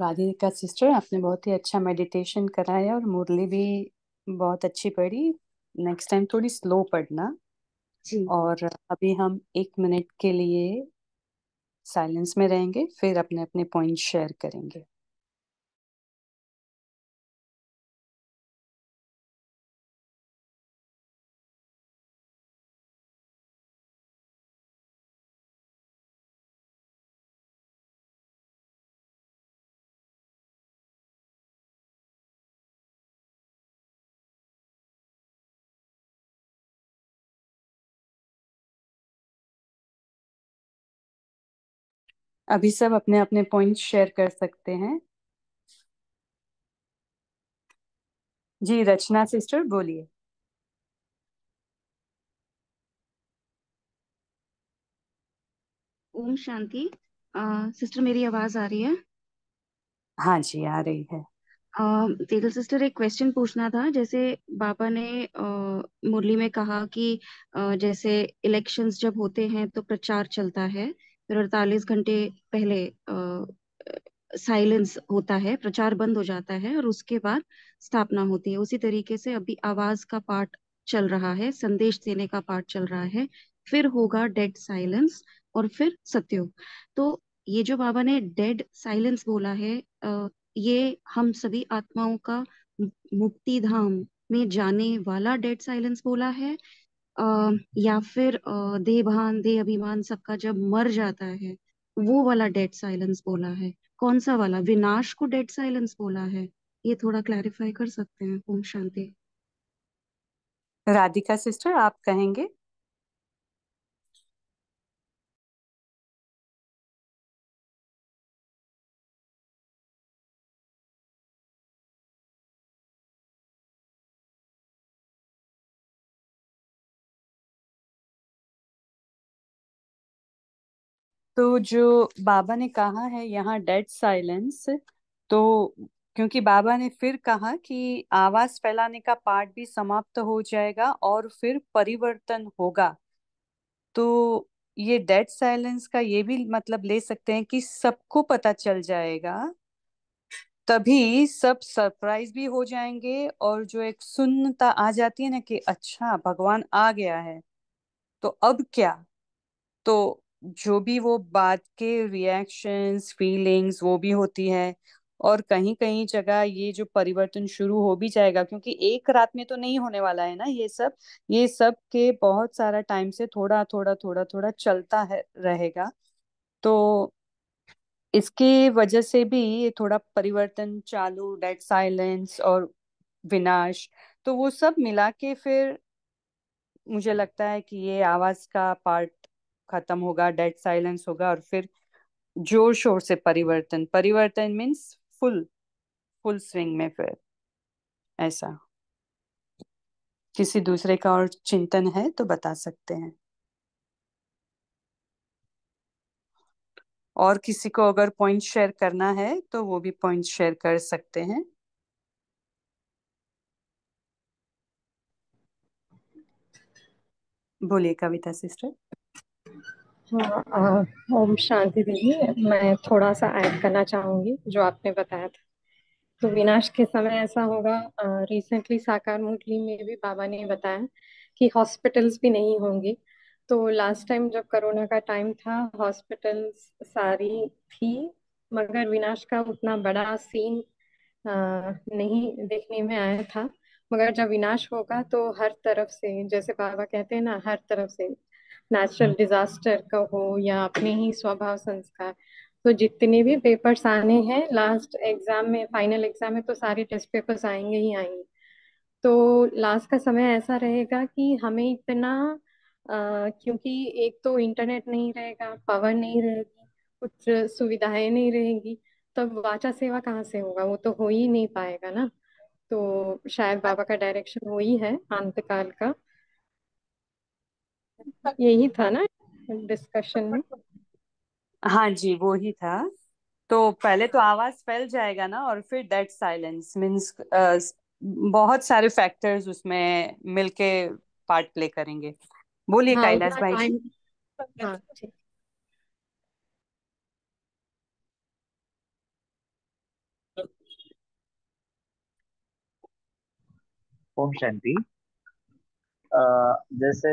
राधिका सिस्टर आपने बहुत ही अच्छा मेडिटेशन कराया और मुरली भी बहुत अच्छी पढ़ी नेक्स्ट टाइम थोड़ी स्लो पढ़ना जी और अभी हम एक मिनट के लिए साइलेंस में रहेंगे फिर अपने अपने पॉइंट शेयर करेंगे अभी सब अपने अपने पॉइंट शेयर कर सकते हैं जी रचना सिस्टर बोलिए ओम शांति सिस्टर मेरी आवाज आ रही है हाँ जी आ रही है तेजल सिस्टर एक क्वेश्चन पूछना था जैसे बाबा ने मुरली में कहा कि आ, जैसे इलेक्शंस जब होते हैं तो प्रचार चलता है फिर अड़तालीस घंटे पहले साइलेंस होता है प्रचार बंद हो जाता है और उसके बाद स्थापना होती है उसी तरीके से अभी आवाज का पार्ट चल रहा है संदेश देने का पार्ट चल रहा है फिर होगा डेड साइलेंस और फिर सत्योग तो ये जो बाबा ने डेड साइलेंस बोला है ये हम सभी आत्माओं का मुक्ति धाम में जाने वाला डेड साइलेंस बोला है या फिर दे भान देह अभिमान सबका जब मर जाता है वो वाला डेड साइलेंस बोला है कौन सा वाला विनाश को डेड साइलेंस बोला है ये थोड़ा क्लैरिफाई कर सकते हैं ओम शांति राधिका सिस्टर आप कहेंगे तो जो बाबा ने कहा है यहाँ डेड साइलेंस तो क्योंकि बाबा ने फिर कहा कि आवाज फैलाने का पार्ट भी समाप्त हो जाएगा और फिर परिवर्तन होगा तो ये डेड साइलेंस का ये भी मतलब ले सकते हैं कि सबको पता चल जाएगा तभी सब सरप्राइज भी हो जाएंगे और जो एक सुन्नता आ जाती है ना कि अच्छा भगवान आ गया है तो अब क्या तो जो भी वो बात के रिएक्शंस फीलिंग्स वो भी होती है और कहीं कहीं जगह ये जो परिवर्तन शुरू हो भी जाएगा क्योंकि एक रात में तो नहीं होने वाला है ना ये सब ये सब के बहुत सारा टाइम से थोड़ा थोड़ा थोड़ा थोड़ा चलता है रहेगा तो इसके वजह से भी ये थोड़ा परिवर्तन चालू डेड साइलेंस और विनाश तो वो सब मिला के फिर मुझे लगता है कि ये आवाज का पार्ट खत्म होगा डेड साइलेंस होगा और फिर जोर शोर से परिवर्तन परिवर्तन मीन्स फुल फुल स्विंग में फिर ऐसा किसी दूसरे का और चिंतन है तो बता सकते हैं और किसी को अगर पॉइंट शेयर करना है तो वो भी पॉइंट शेयर कर सकते हैं बोलिए कविता सिस्टर ओम शांति दीदी मैं थोड़ा सा ऐड करना चाहूंगी जो आपने बताया था तो विनाश के समय ऐसा होगा रिसेंटली साकार मुरली में भी बाबा ने बताया कि हॉस्पिटल्स भी नहीं होंगे तो लास्ट टाइम जब कोरोना का टाइम था हॉस्पिटल्स सारी थी मगर विनाश का उतना बड़ा सीन नहीं देखने में आया था मगर जब विनाश होगा तो हर तरफ से जैसे बाबा कहते हैं ना हर तरफ से नेचुरल डिजास्टर hmm. का हो या अपने ही स्वभाव संस्कार तो जितने भी पेपर्स आने हैं लास्ट एग्जाम में फाइनल एग्जाम में तो सारे टेस्ट पेपर्स आएंगे ही आएंगे तो लास्ट का समय ऐसा रहेगा कि हमें इतना आ, क्योंकि एक तो इंटरनेट नहीं रहेगा पावर नहीं रहेगी कुछ सुविधाएं नहीं रहेगी तब वाचा सेवा कहाँ से होगा वो तो हो ही नहीं पाएगा ना तो शायद बाबा का डायरेक्शन वही है अंतकाल का यही था ना डिस्कशन में हाँ जी वो ही था तो पहले तो आवाज फैल जाएगा ना और फिर डेड साइलेंस मीन्स बहुत सारे फैक्टर्स उसमें मिलके पार्ट प्ले करेंगे बोलिए हाँ, कैलाश भाई हाँ, ओम शांति जैसे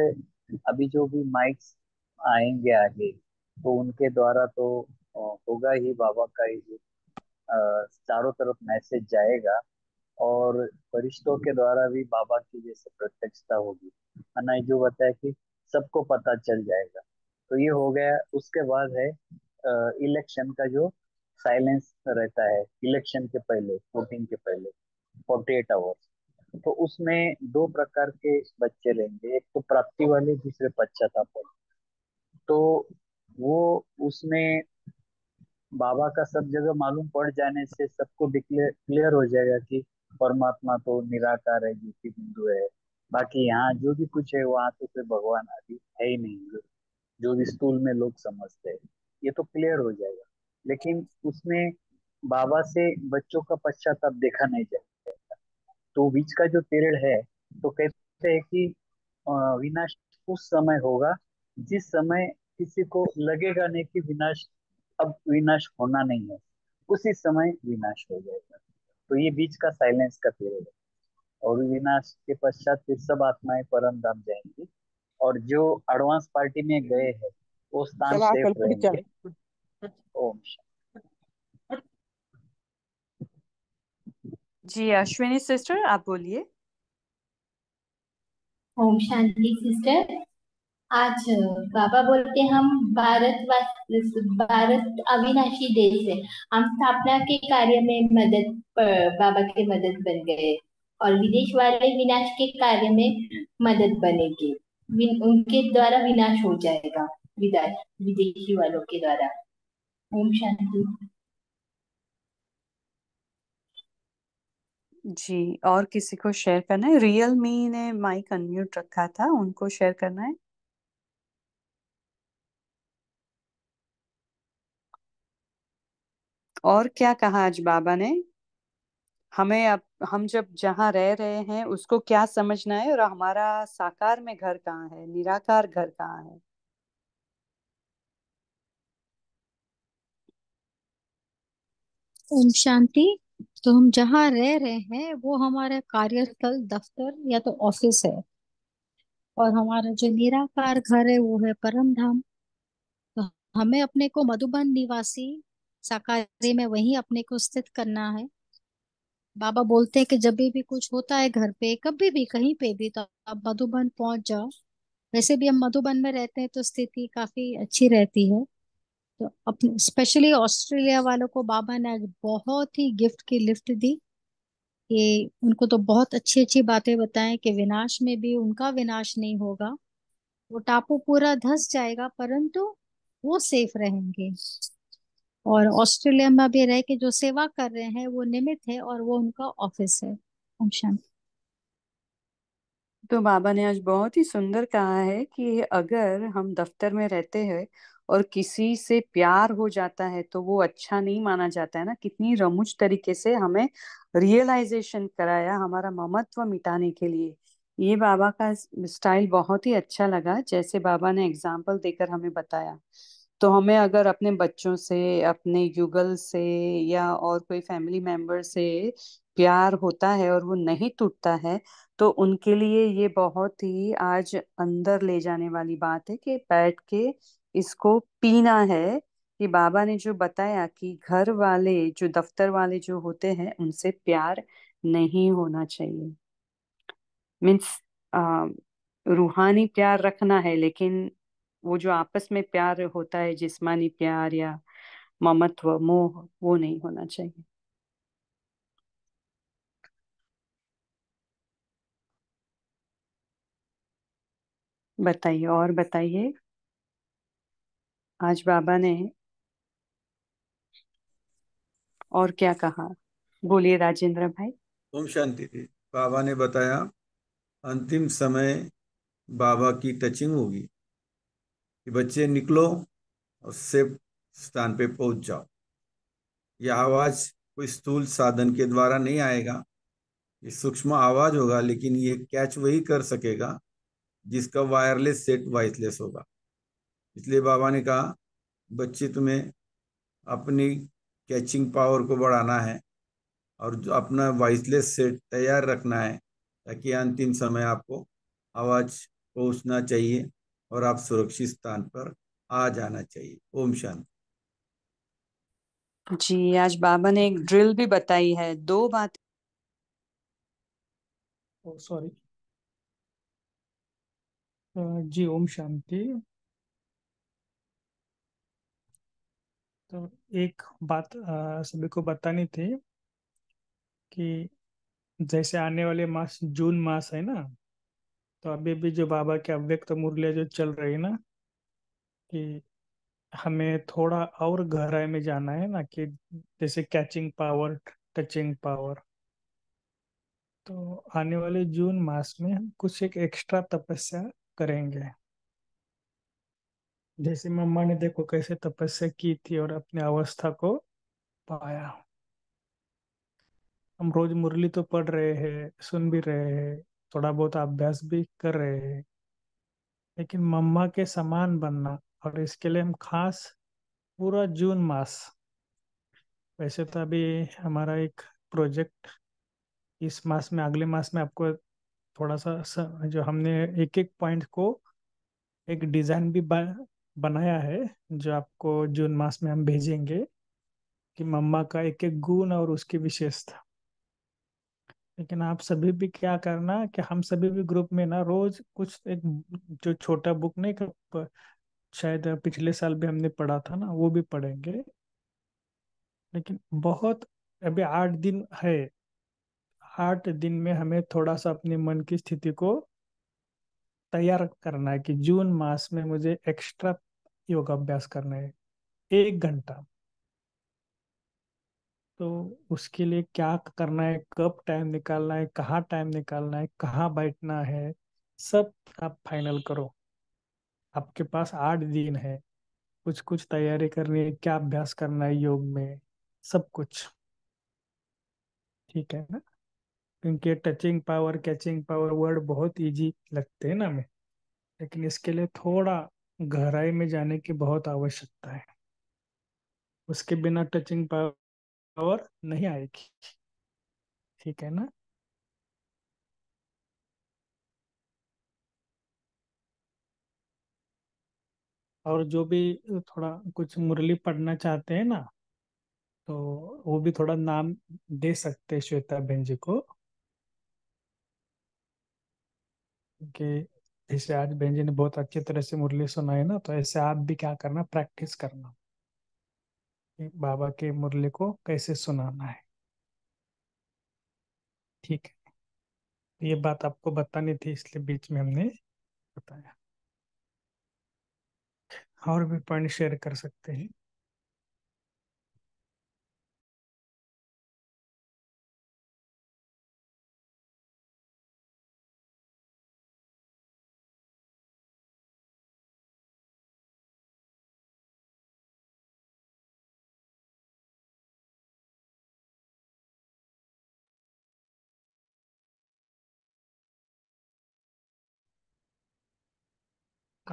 अभी जो भी माइक्स आएंगे आगे तो उनके द्वारा तो होगा ही बाबा का ही चारों तरफ मैसेज जाएगा और फरिश्तों के द्वारा भी बाबा की जैसे प्रत्यक्षता होगी अनाई जो बताया कि सबको पता चल जाएगा तो ये हो गया उसके बाद है इलेक्शन का जो साइलेंस रहता है इलेक्शन के पहले वोटिंग के पहले फोर्टी एट आवर्स तो उसमें दो प्रकार के बच्चे रहेंगे एक तो प्राप्ति वाले दूसरे पश्चातापल तो वो उसमें बाबा का सब जगह मालूम पड़ जाने से सबको क्लियर हो जाएगा कि परमात्मा तो निराकार है ज्योति बिंदु है बाकी यहाँ जो भी कुछ है वहां तो फिर भगवान आदि है ही नहीं जो भी स्कूल में लोग समझते हैं ये तो क्लियर हो जाएगा लेकिन उसमें बाबा से बच्चों का पश्चाताप देखा नहीं जाए तो बीच का जो पीरियड है तो कहते हैं कि विनाश उस समय होगा जिस समय किसी को लगेगा नहीं कि विनाश अब विनाश होना नहीं है उसी समय विनाश हो जाएगा तो ये बीच का साइलेंस का पीरियड है और विनाश के पश्चात फिर सब आत्माएं परम धाम जाएंगी और जो एडवांस पार्टी में गए हैं वो स्थान सेफ रहेंगे ओम शांति जी अश्विनी सिस्टर आप बोलिए ओम शांति सिस्टर आज बाबा बोलते हम भारत भारत अविनाशी देश है हम स्थापना के कार्य में मदद बाबा के मदद बन गए और विदेश वाले विनाश के कार्य में मदद बनेंगे उनके द्वारा विनाश हो जाएगा विदेशी वालों के द्वारा ओम शांति जी, और किसी को शेयर करना है? रियल मी ने माइक अनम्यूट रखा था, उनको शेयर करना है? और क्या कहा आज बाबा ने? हमें अब हम जब जहां रह रहे हैं, उसको क्या समझना है और हमारा साकार में घर कहाँ है, निराकार घर कहाँ है? ओम शांति तो हम जहाँ रह रहे हैं वो हमारा कार्यस्थल दफ्तर या तो ऑफिस है और हमारा जो निराकार घर है वो है परम धाम तो हमें अपने को मधुबन निवासी साकारी में वहीं अपने को स्थित करना है बाबा बोलते हैं कि जब भी कुछ होता है घर पे कभी भी कहीं पे भी तो आप मधुबन पहुंच जाओ वैसे भी हम मधुबन में रहते हैं तो स्थिति काफी अच्छी रहती है तो अपने स्पेशली ऑस्ट्रेलिया वालों को बाबा ने आज बहुत ही गिफ्ट की लिफ्ट दी कि उनको तो बहुत अच्छी अच्छी बातें बताएं कि विनाश में भी उनका विनाश नहीं होगा वो टापू पूरा धस जाएगा परंतु वो सेफ रहेंगे और ऑस्ट्रेलिया में भी रह के जो सेवा कर रहे हैं वो निमित है और वो उनका ऑफिस है तो बाबा ने आज बहुत ही सुंदर कहा है कि अगर हम दफ्तर में रहते हैं और किसी से प्यार हो जाता है तो वो अच्छा नहीं माना जाता है ना कितनी रमुज तरीके से हमें रियलाइजेशन कराया हमारा ममत्व मिटाने के लिए ये बाबा का स्टाइल बहुत ही अच्छा लगा जैसे बाबा ने एग्जाम्पल देकर हमें बताया तो हमें अगर अपने बच्चों से अपने युगल से या और कोई फैमिली मेंबर से प्यार होता है और वो नहीं टूटता है तो उनके लिए ये बहुत ही आज अंदर ले जाने वाली बात है कि बैठ के इसको पीना है कि बाबा ने जो बताया कि घर वाले जो दफ्तर वाले जो होते हैं उनसे प्यार नहीं होना चाहिए मीन्स रूहानी प्यार रखना है लेकिन वो जो आपस में प्यार होता है जिस्मानी प्यार या ममत्व मोह वो नहीं होना चाहिए बताइए और बताइए आज बाबा ने और क्या कहा बोलिए राजेंद्र भाई ओम शांति बाबा ने बताया अंतिम समय बाबा की टचिंग होगी कि बच्चे निकलो और सेफ स्थान पे पहुंच जाओ यह आवाज कोई स्थूल साधन के द्वारा नहीं आएगा ये सूक्ष्म आवाज होगा लेकिन ये कैच वही कर सकेगा जिसका वायरलेस सेट वाइसलेस होगा इसलिए बाबा ने कहा बच्चे तुम्हें अपनी कैचिंग पावर को बढ़ाना है और अपना वॉइसलेस सेट तैयार रखना है ताकि अंतिम समय आपको आवाज़ पहुंचना चाहिए और आप सुरक्षित स्थान पर आ जाना चाहिए ओम शांति जी आज बाबा ने एक ड्रिल भी बताई है दो बात सॉरी oh, uh, जी ओम शांति तो एक बात सभी को बतानी थी कि जैसे आने वाले मास जून मास है ना तो अभी भी जो बाबा के अव्यक्त मुरलिया जो चल रही है ना कि हमें थोड़ा और गहराई में जाना है ना कि जैसे कैचिंग पावर टचिंग पावर तो आने वाले जून मास में हम कुछ एक एक्स्ट्रा तपस्या करेंगे जैसे मम्मा ने देखो कैसे तपस्या की थी और अपने अवस्था को पाया हम रोज मुरली तो पढ़ रहे हैं सुन भी रहे हैं थोड़ा बहुत अभ्यास भी कर रहे हैं लेकिन मम्मा के समान बनना और इसके लिए हम खास पूरा जून मास वैसे तो अभी हमारा एक प्रोजेक्ट इस मास में अगले मास में आपको थोड़ा सा जो हमने एक एक पॉइंट को एक डिजाइन भी बनाया है जो आपको जून मास में हम भेजेंगे कि मम्मा का एक एक गुण और उसकी विशेषता लेकिन आप सभी भी क्या करना कि हम सभी भी ग्रुप में ना रोज कुछ एक जो छोटा बुक नहीं का शायद पिछले साल भी हमने पढ़ा था ना वो भी पढ़ेंगे लेकिन बहुत अभी आठ दिन है आठ दिन में हमें थोड़ा सा अपने मन की स्थिति को तैयार करना है कि जून मास में मुझे एक्स्ट्रा योग अभ्यास करना है एक घंटा तो उसके लिए क्या करना है कब टाइम निकालना है कहाँ टाइम निकालना है कहाँ बैठना है सब आप फाइनल करो आपके पास आठ दिन है कुछ कुछ तैयारी करनी है क्या अभ्यास करना है योग में सब कुछ ठीक है ना क्योंकि touching power catching power word बहुत इजी लगते हैं ना हमें लेकिन इसके लिए थोड़ा गहराई में जाने की बहुत आवश्यकता है उसके बिना टचिंग पावर नहीं आएगी ठीक है ना और जो भी थोड़ा कुछ मुरली पढ़ना चाहते हैं ना तो वो भी थोड़ा नाम दे सकते श्वेता बहन जी को कि जैसे आज बहन जी ने बहुत अच्छी तरह से मुरली सुनाई ना तो ऐसे आप भी क्या करना प्रैक्टिस करना कि बाबा के मुरली को कैसे सुनाना है ठीक है ये बात आपको बतानी थी इसलिए बीच में हमने बताया और भी पॉइंट शेयर कर सकते हैं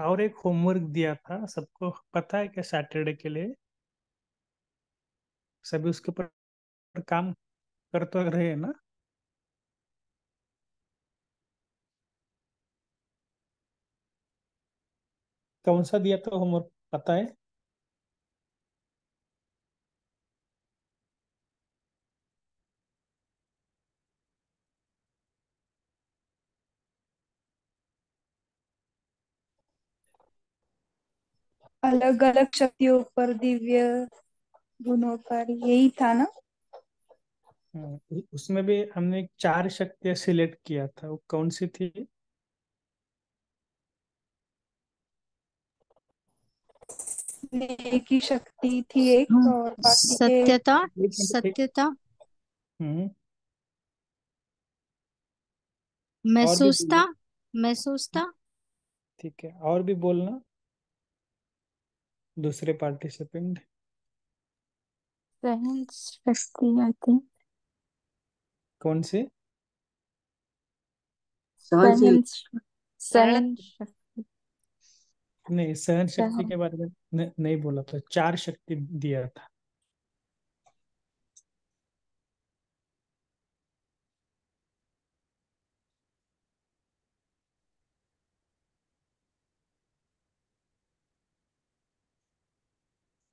और एक होमवर्क दिया था सबको पता है क्या सैटरडे के लिए सभी उसके ऊपर काम कर तो रहे हैं ना कौन सा दिया था होमवर्क पता है अलग अलग शक्तियों पर दिव्य गुणों पर यही था ना हाँ, उसमें भी हमने चार शक्तियां सिलेक्ट किया था वो कौन सी थी की शक्ति थी एक हाँ, और सत्यता सत्यता महसूसता हम्म। महसूसता ठीक है और भी बोलना दूसरे participant science fifty I think कौन से नहीं सहन शक्ति के बारे में नहीं बोला था चार शक्ति दिया था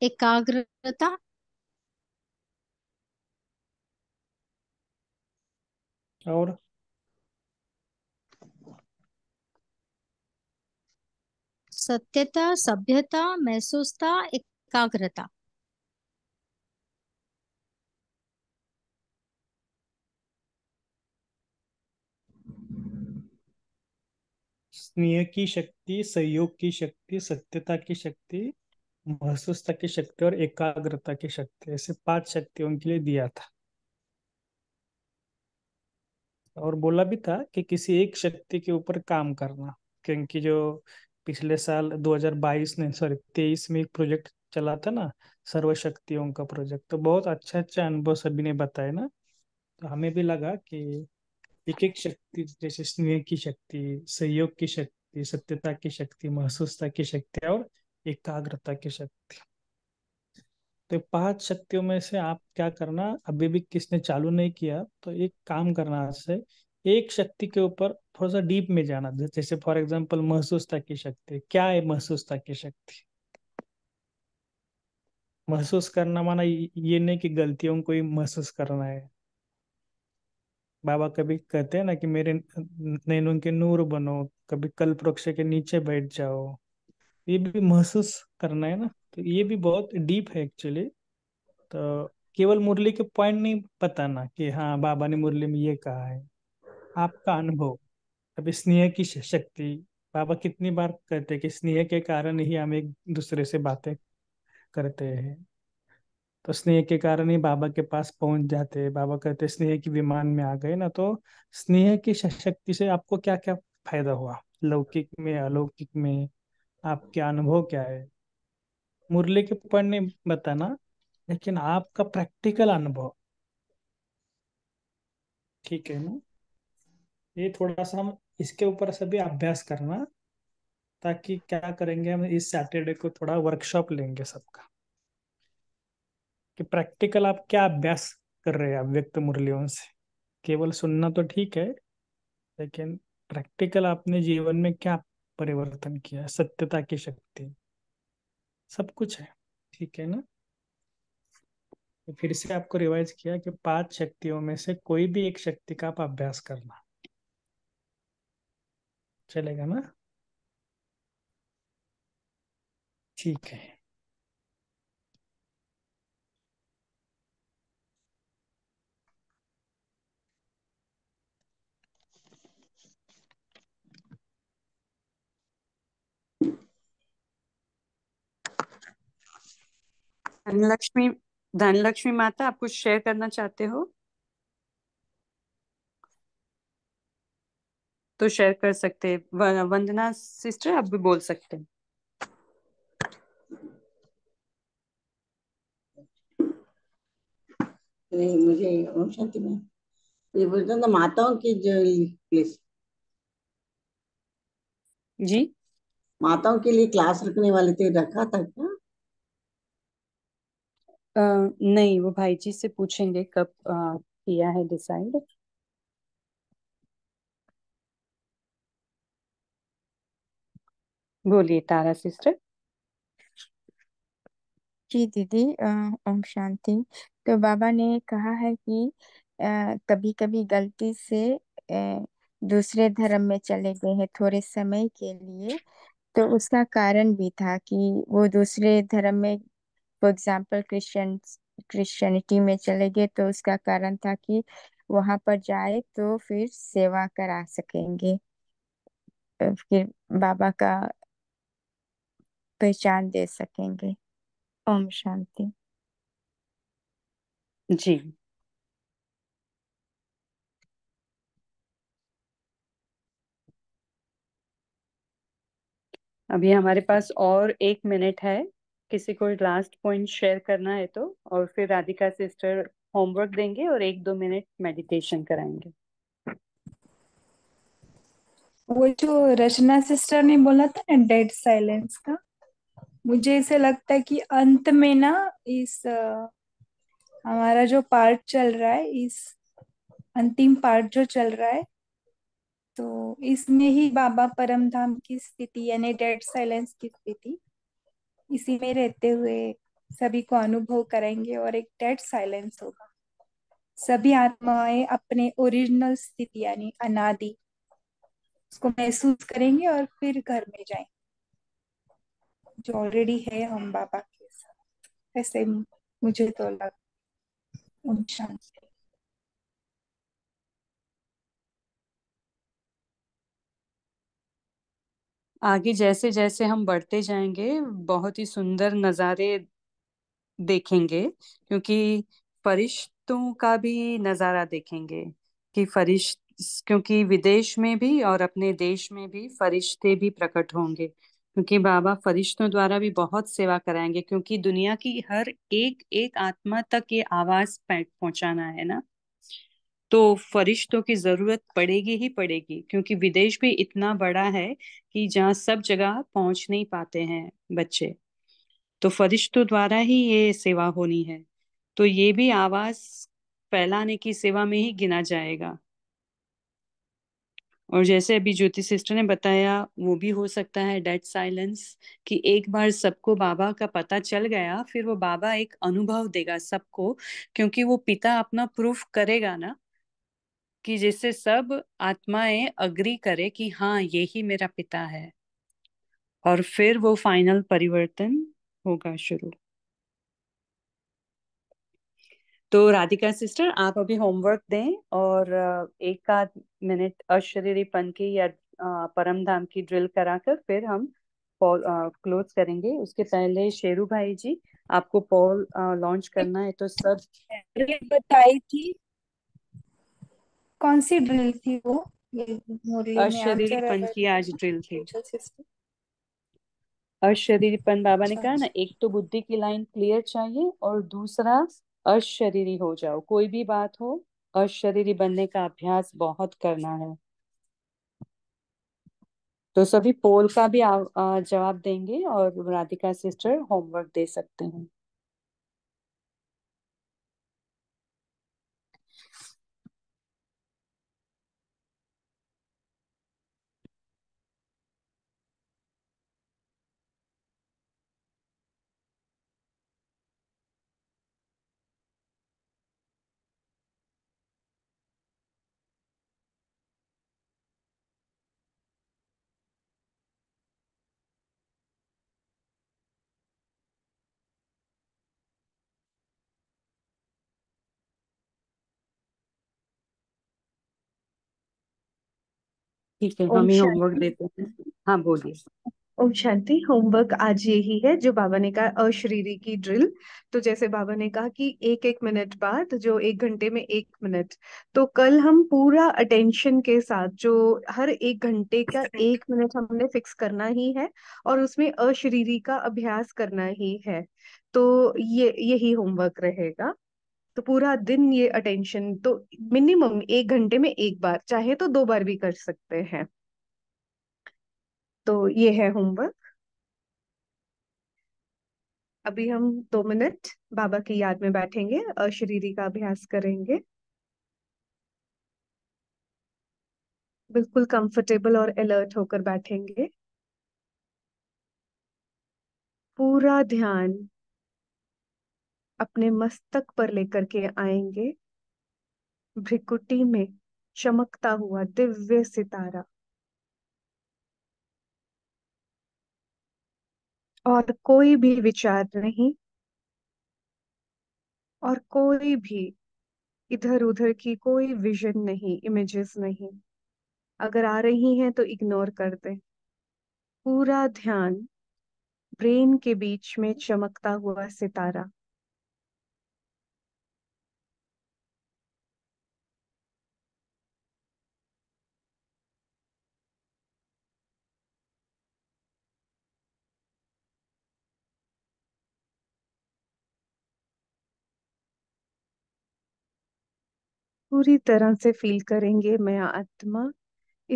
एकाग्रता और सत्यता सभ्यता महसूसता एकाग्रता स्नेह की शक्ति सहयोग की शक्ति सत्यता की शक्ति महसूसता की शक्ति और एकाग्रता की शक्ति ऐसे पांच शक्तियों के लिए दिया था और बोला भी था कि किसी एक शक्ति के ऊपर काम करना क्योंकि जो पिछले साल 2022 ने सॉरी तेईस में एक प्रोजेक्ट चला था ना सर्वशक्तियों का प्रोजेक्ट तो बहुत अच्छा अच्छा अनुभव सभी ने बताया ना तो हमें भी लगा कि एक एक शक्ति जैसे स्नेह की शक्ति सहयोग की शक्ति सत्यता की शक्ति महसूसता की शक्ति और एकाग्रता की शक्ति तो पांच शक्तियों में से आप क्या करना अभी भी किसने चालू नहीं किया तो एक काम करना आज से एक शक्ति के ऊपर थोड़ा सा डीप में जाना जैसे फॉर एग्जाम्पल महसूसता की शक्ति क्या है महसूसता की शक्ति महसूस करना माना ये नहीं कि गलतियों को ही महसूस करना है बाबा कभी कहते हैं ना कि मेरे नैनों के नूर बनो कभी कल वृक्ष के नीचे बैठ जाओ ये भी महसूस करना है ना तो ये भी बहुत डीप है एक्चुअली तो केवल मुरली के पॉइंट नहीं बताना कि हाँ बाबा ने मुरली में ये कहा है आपका अनुभव अब स्नेह की शक्ति बाबा कितनी बार कहते कि स्नेह के कारण ही हम एक दूसरे से बातें करते हैं तो स्नेह के कारण ही बाबा के पास पहुंच जाते हैं बाबा कहते स्नेह की विमान में आ गए ना तो स्नेह की शक्ति से आपको क्या क्या फायदा हुआ लौकिक में अलौकिक में आपके अनुभव क्या है मुरली के पॉइंट नहीं बताना लेकिन आपका प्रैक्टिकल अनुभव ठीक है ना ये थोड़ा सा हम इसके ऊपर सभी अभ्यास करना ताकि क्या करेंगे हम इस सैटरडे को थोड़ा वर्कशॉप लेंगे सबका कि प्रैक्टिकल आप क्या अभ्यास कर रहे हैं अव्यक्त मुरलियों से केवल सुनना तो ठीक है लेकिन प्रैक्टिकल आपने जीवन में क्या परिवर्तन किया सत्यता की शक्ति सब कुछ है ठीक है ना तो फिर से आपको रिवाइज किया कि पांच शक्तियों में से कोई भी एक शक्ति का आप अभ्यास करना चलेगा ना ठीक है धनलक्ष्मी धनलक्ष्मी माता आप कुछ शेयर करना चाहते हो तो शेयर कर सकते हैं वंदना सिस्टर आप भी बोल सकते हैं मुझे ओम शांति में ये बोलते ना माताओं की प्लेस जी माताओं के लिए क्लास रखने वाले थे रखा था क्या नहीं वो भाई जी से पूछेंगे कब किया है डिसाइड बोलिए तारा सिस्टर जी दीदी ओम शांति तो बाबा ने कहा है कि कभी कभी गलती से दूसरे धर्म में चले गए हैं थोड़े समय के लिए तो उसका कारण भी था कि वो दूसरे धर्म में फॉर एग्जाम्पल क्रिश्चन क्रिश्चियनिटी में चले गए तो उसका कारण था कि वहां पर जाए तो फिर सेवा करा सकेंगे फिर बाबा का पहचान दे सकेंगे ओम शांति जी अभी हमारे पास और एक मिनट है किसी को लास्ट पॉइंट शेयर करना है तो और फिर राधिका सिस्टर होमवर्क देंगे और एक दो मिनट मेडिटेशन कराएंगे वो जो रचना सिस्टर ने बोला था ना डेड साइलेंस का मुझे ऐसे लगता है कि अंत में ना इस हमारा जो पार्ट चल रहा है इस अंतिम पार्ट जो चल रहा है तो इसमें ही बाबा परमधाम की स्थिति यानी डेड साइलेंस की स्थिति इसी में रहते हुए सभी को अनुभव करेंगे और एक डेड साइलेंस होगा सभी आत्माएं अपने ओरिजिनल स्थिति यानी अनादि उसको महसूस करेंगे और फिर घर में जाएंगे जो ऑलरेडी है हम बाबा के साथ ऐसे मुझे तो लग ओम शांति आगे जैसे जैसे हम बढ़ते जाएंगे बहुत ही सुंदर नज़ारे देखेंगे क्योंकि फरिश्तों का भी नज़ारा देखेंगे कि फरिश क्योंकि विदेश में भी और अपने देश में भी फरिश्ते भी प्रकट होंगे क्योंकि बाबा फरिश्तों द्वारा भी बहुत सेवा कराएंगे क्योंकि दुनिया की हर एक एक आत्मा तक ये आवाज पहुंचाना है ना तो फरिश्तों की ज़रूरत पड़ेगी ही पड़ेगी क्योंकि विदेश भी इतना बड़ा है कि जहाँ सब जगह पहुंच नहीं पाते हैं बच्चे तो फरिश्तों द्वारा ही ये सेवा होनी है तो ये भी आवाज़ फैलाने की सेवा में ही गिना जाएगा और जैसे अभी ज्योति सिस्टर ने बताया वो भी हो सकता है डेड साइलेंस कि एक बार सबको बाबा का पता चल गया फिर वो बाबा एक अनुभव देगा सबको क्योंकि वो पिता अपना प्रूफ करेगा ना कि जिससे सब आत्माएं अग्री करे कि हाँ यही मेरा पिता है और फिर वो फाइनल परिवर्तन होगा शुरू तो राधिका सिस्टर आप अभी होमवर्क दें और एक आध मिनट अशरीरीपन की या परम धाम की ड्रिल कराकर फिर हम पॉल क्लोज करेंगे उसके पहले शेरू भाई जी आपको पॉल लॉन्च करना है तो सब बताई थी कौन सी ड्रिल थी वो अशरीरी की आज ड्रिल थी अशरीरी बाबा ने अच्छा, कहा ना अच्छा। एक तो बुद्धि की लाइन क्लियर चाहिए और दूसरा अशरीरी हो जाओ कोई भी बात हो अशरीरी बनने का अभ्यास बहुत करना है तो सभी पोल का भी जवाब देंगे और राधिका सिस्टर होमवर्क दे सकते हैं ठीक है हम ही होमवर्क देते हैं हाँ बोलिए ओम शांति होमवर्क आज यही है जो बाबा ने कहा अशरीरी की ड्रिल तो जैसे बाबा ने कहा कि एक एक मिनट बाद जो एक घंटे में एक मिनट तो कल हम पूरा अटेंशन के साथ जो हर एक घंटे का एक मिनट हमने फिक्स करना ही है और उसमें अशरीरी का अभ्यास करना ही है तो ये यही होमवर्क रहेगा तो पूरा दिन ये अटेंशन तो मिनिमम एक घंटे में एक बार चाहे तो दो बार भी कर सकते हैं तो ये है होमवर्क अभी हम दो मिनट बाबा की याद में बैठेंगे और शरीरी का अभ्यास करेंगे बिल्कुल कंफर्टेबल और अलर्ट होकर बैठेंगे पूरा ध्यान अपने मस्तक पर लेकर के आएंगे भ्रिकुटी में चमकता हुआ दिव्य सितारा और कोई भी विचार नहीं और कोई भी इधर उधर की कोई विजन नहीं इमेजेस नहीं अगर आ रही हैं तो इग्नोर कर दे पूरा ध्यान ब्रेन के बीच में चमकता हुआ सितारा पूरी तरह से फील करेंगे मैं आत्मा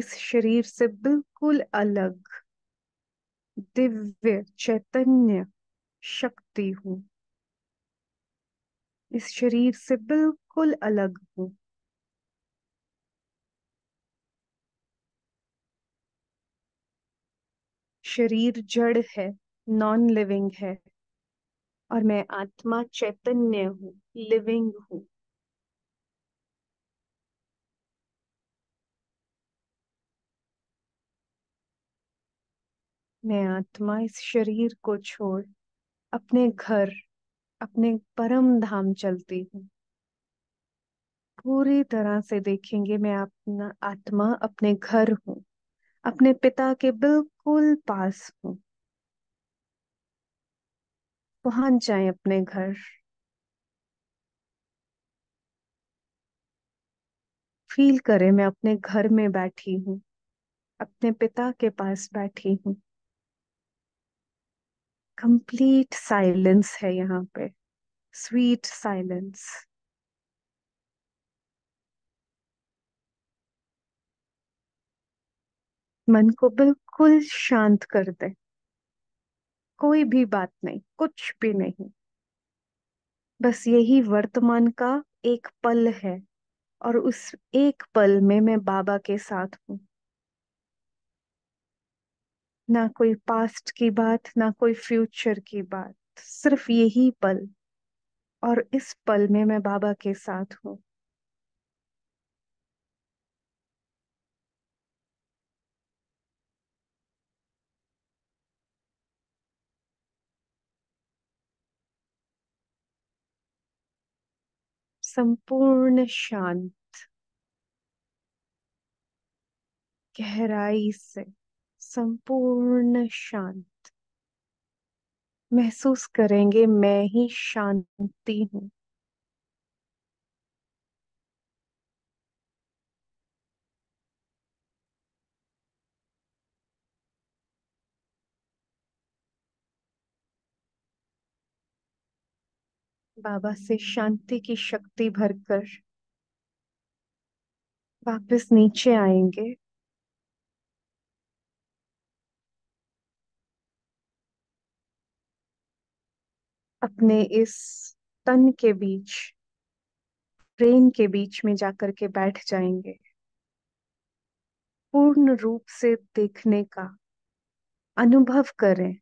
इस शरीर से बिल्कुल अलग दिव्य चैतन्य शक्ति हूं इस शरीर से बिल्कुल अलग हूं शरीर जड़ है नॉन लिविंग है और मैं आत्मा चैतन्य हूँ लिविंग हूँ मैं आत्मा इस शरीर को छोड़ अपने घर अपने परम धाम चलती हूँ पूरी तरह से देखेंगे मैं अपना आत्मा अपने घर हूँ अपने पिता के बिल्कुल पास हूँ पहुंच जाए अपने घर फील करें मैं अपने घर में बैठी हूँ अपने पिता के पास बैठी हूँ कंप्लीट साइलेंस है यहाँ पे स्वीट साइलेंस मन को बिल्कुल शांत कर दे कोई भी बात नहीं कुछ भी नहीं बस यही वर्तमान का एक पल है और उस एक पल में मैं बाबा के साथ हूं ना कोई पास्ट की बात ना कोई फ्यूचर की बात सिर्फ यही पल और इस पल में मैं बाबा के साथ हूं संपूर्ण शांत गहराई से संपूर्ण शांत महसूस करेंगे मैं ही शांति हूं बाबा से शांति की शक्ति भरकर वापस नीचे आएंगे अपने इस तन के बीच प्रेम के बीच में जाकर के बैठ जाएंगे पूर्ण रूप से देखने का अनुभव करें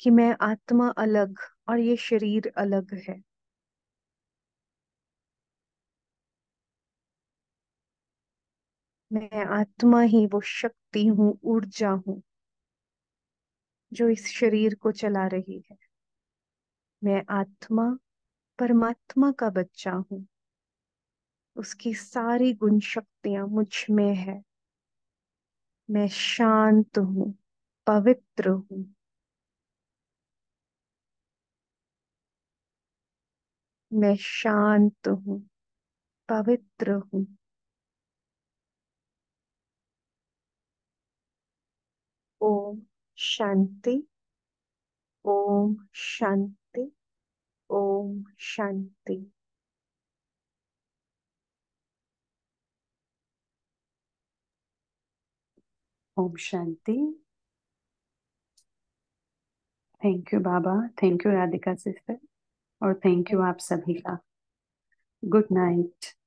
कि मैं आत्मा अलग और ये शरीर अलग है मैं आत्मा ही वो शक्ति हूँ ऊर्जा हूं जो इस शरीर को चला रही है मैं आत्मा परमात्मा का बच्चा हूँ उसकी सारी गुण शक्तियां मुझ में है मैं शांत हूँ पवित्र हूँ मैं शांत हूँ पवित्र हूँ ओम शांति ओम शांति Om Shanti. Om Shanti. Thank you, Baba. Thank you, Radhika sister. Or thank you, Aap Sabhika. Good night.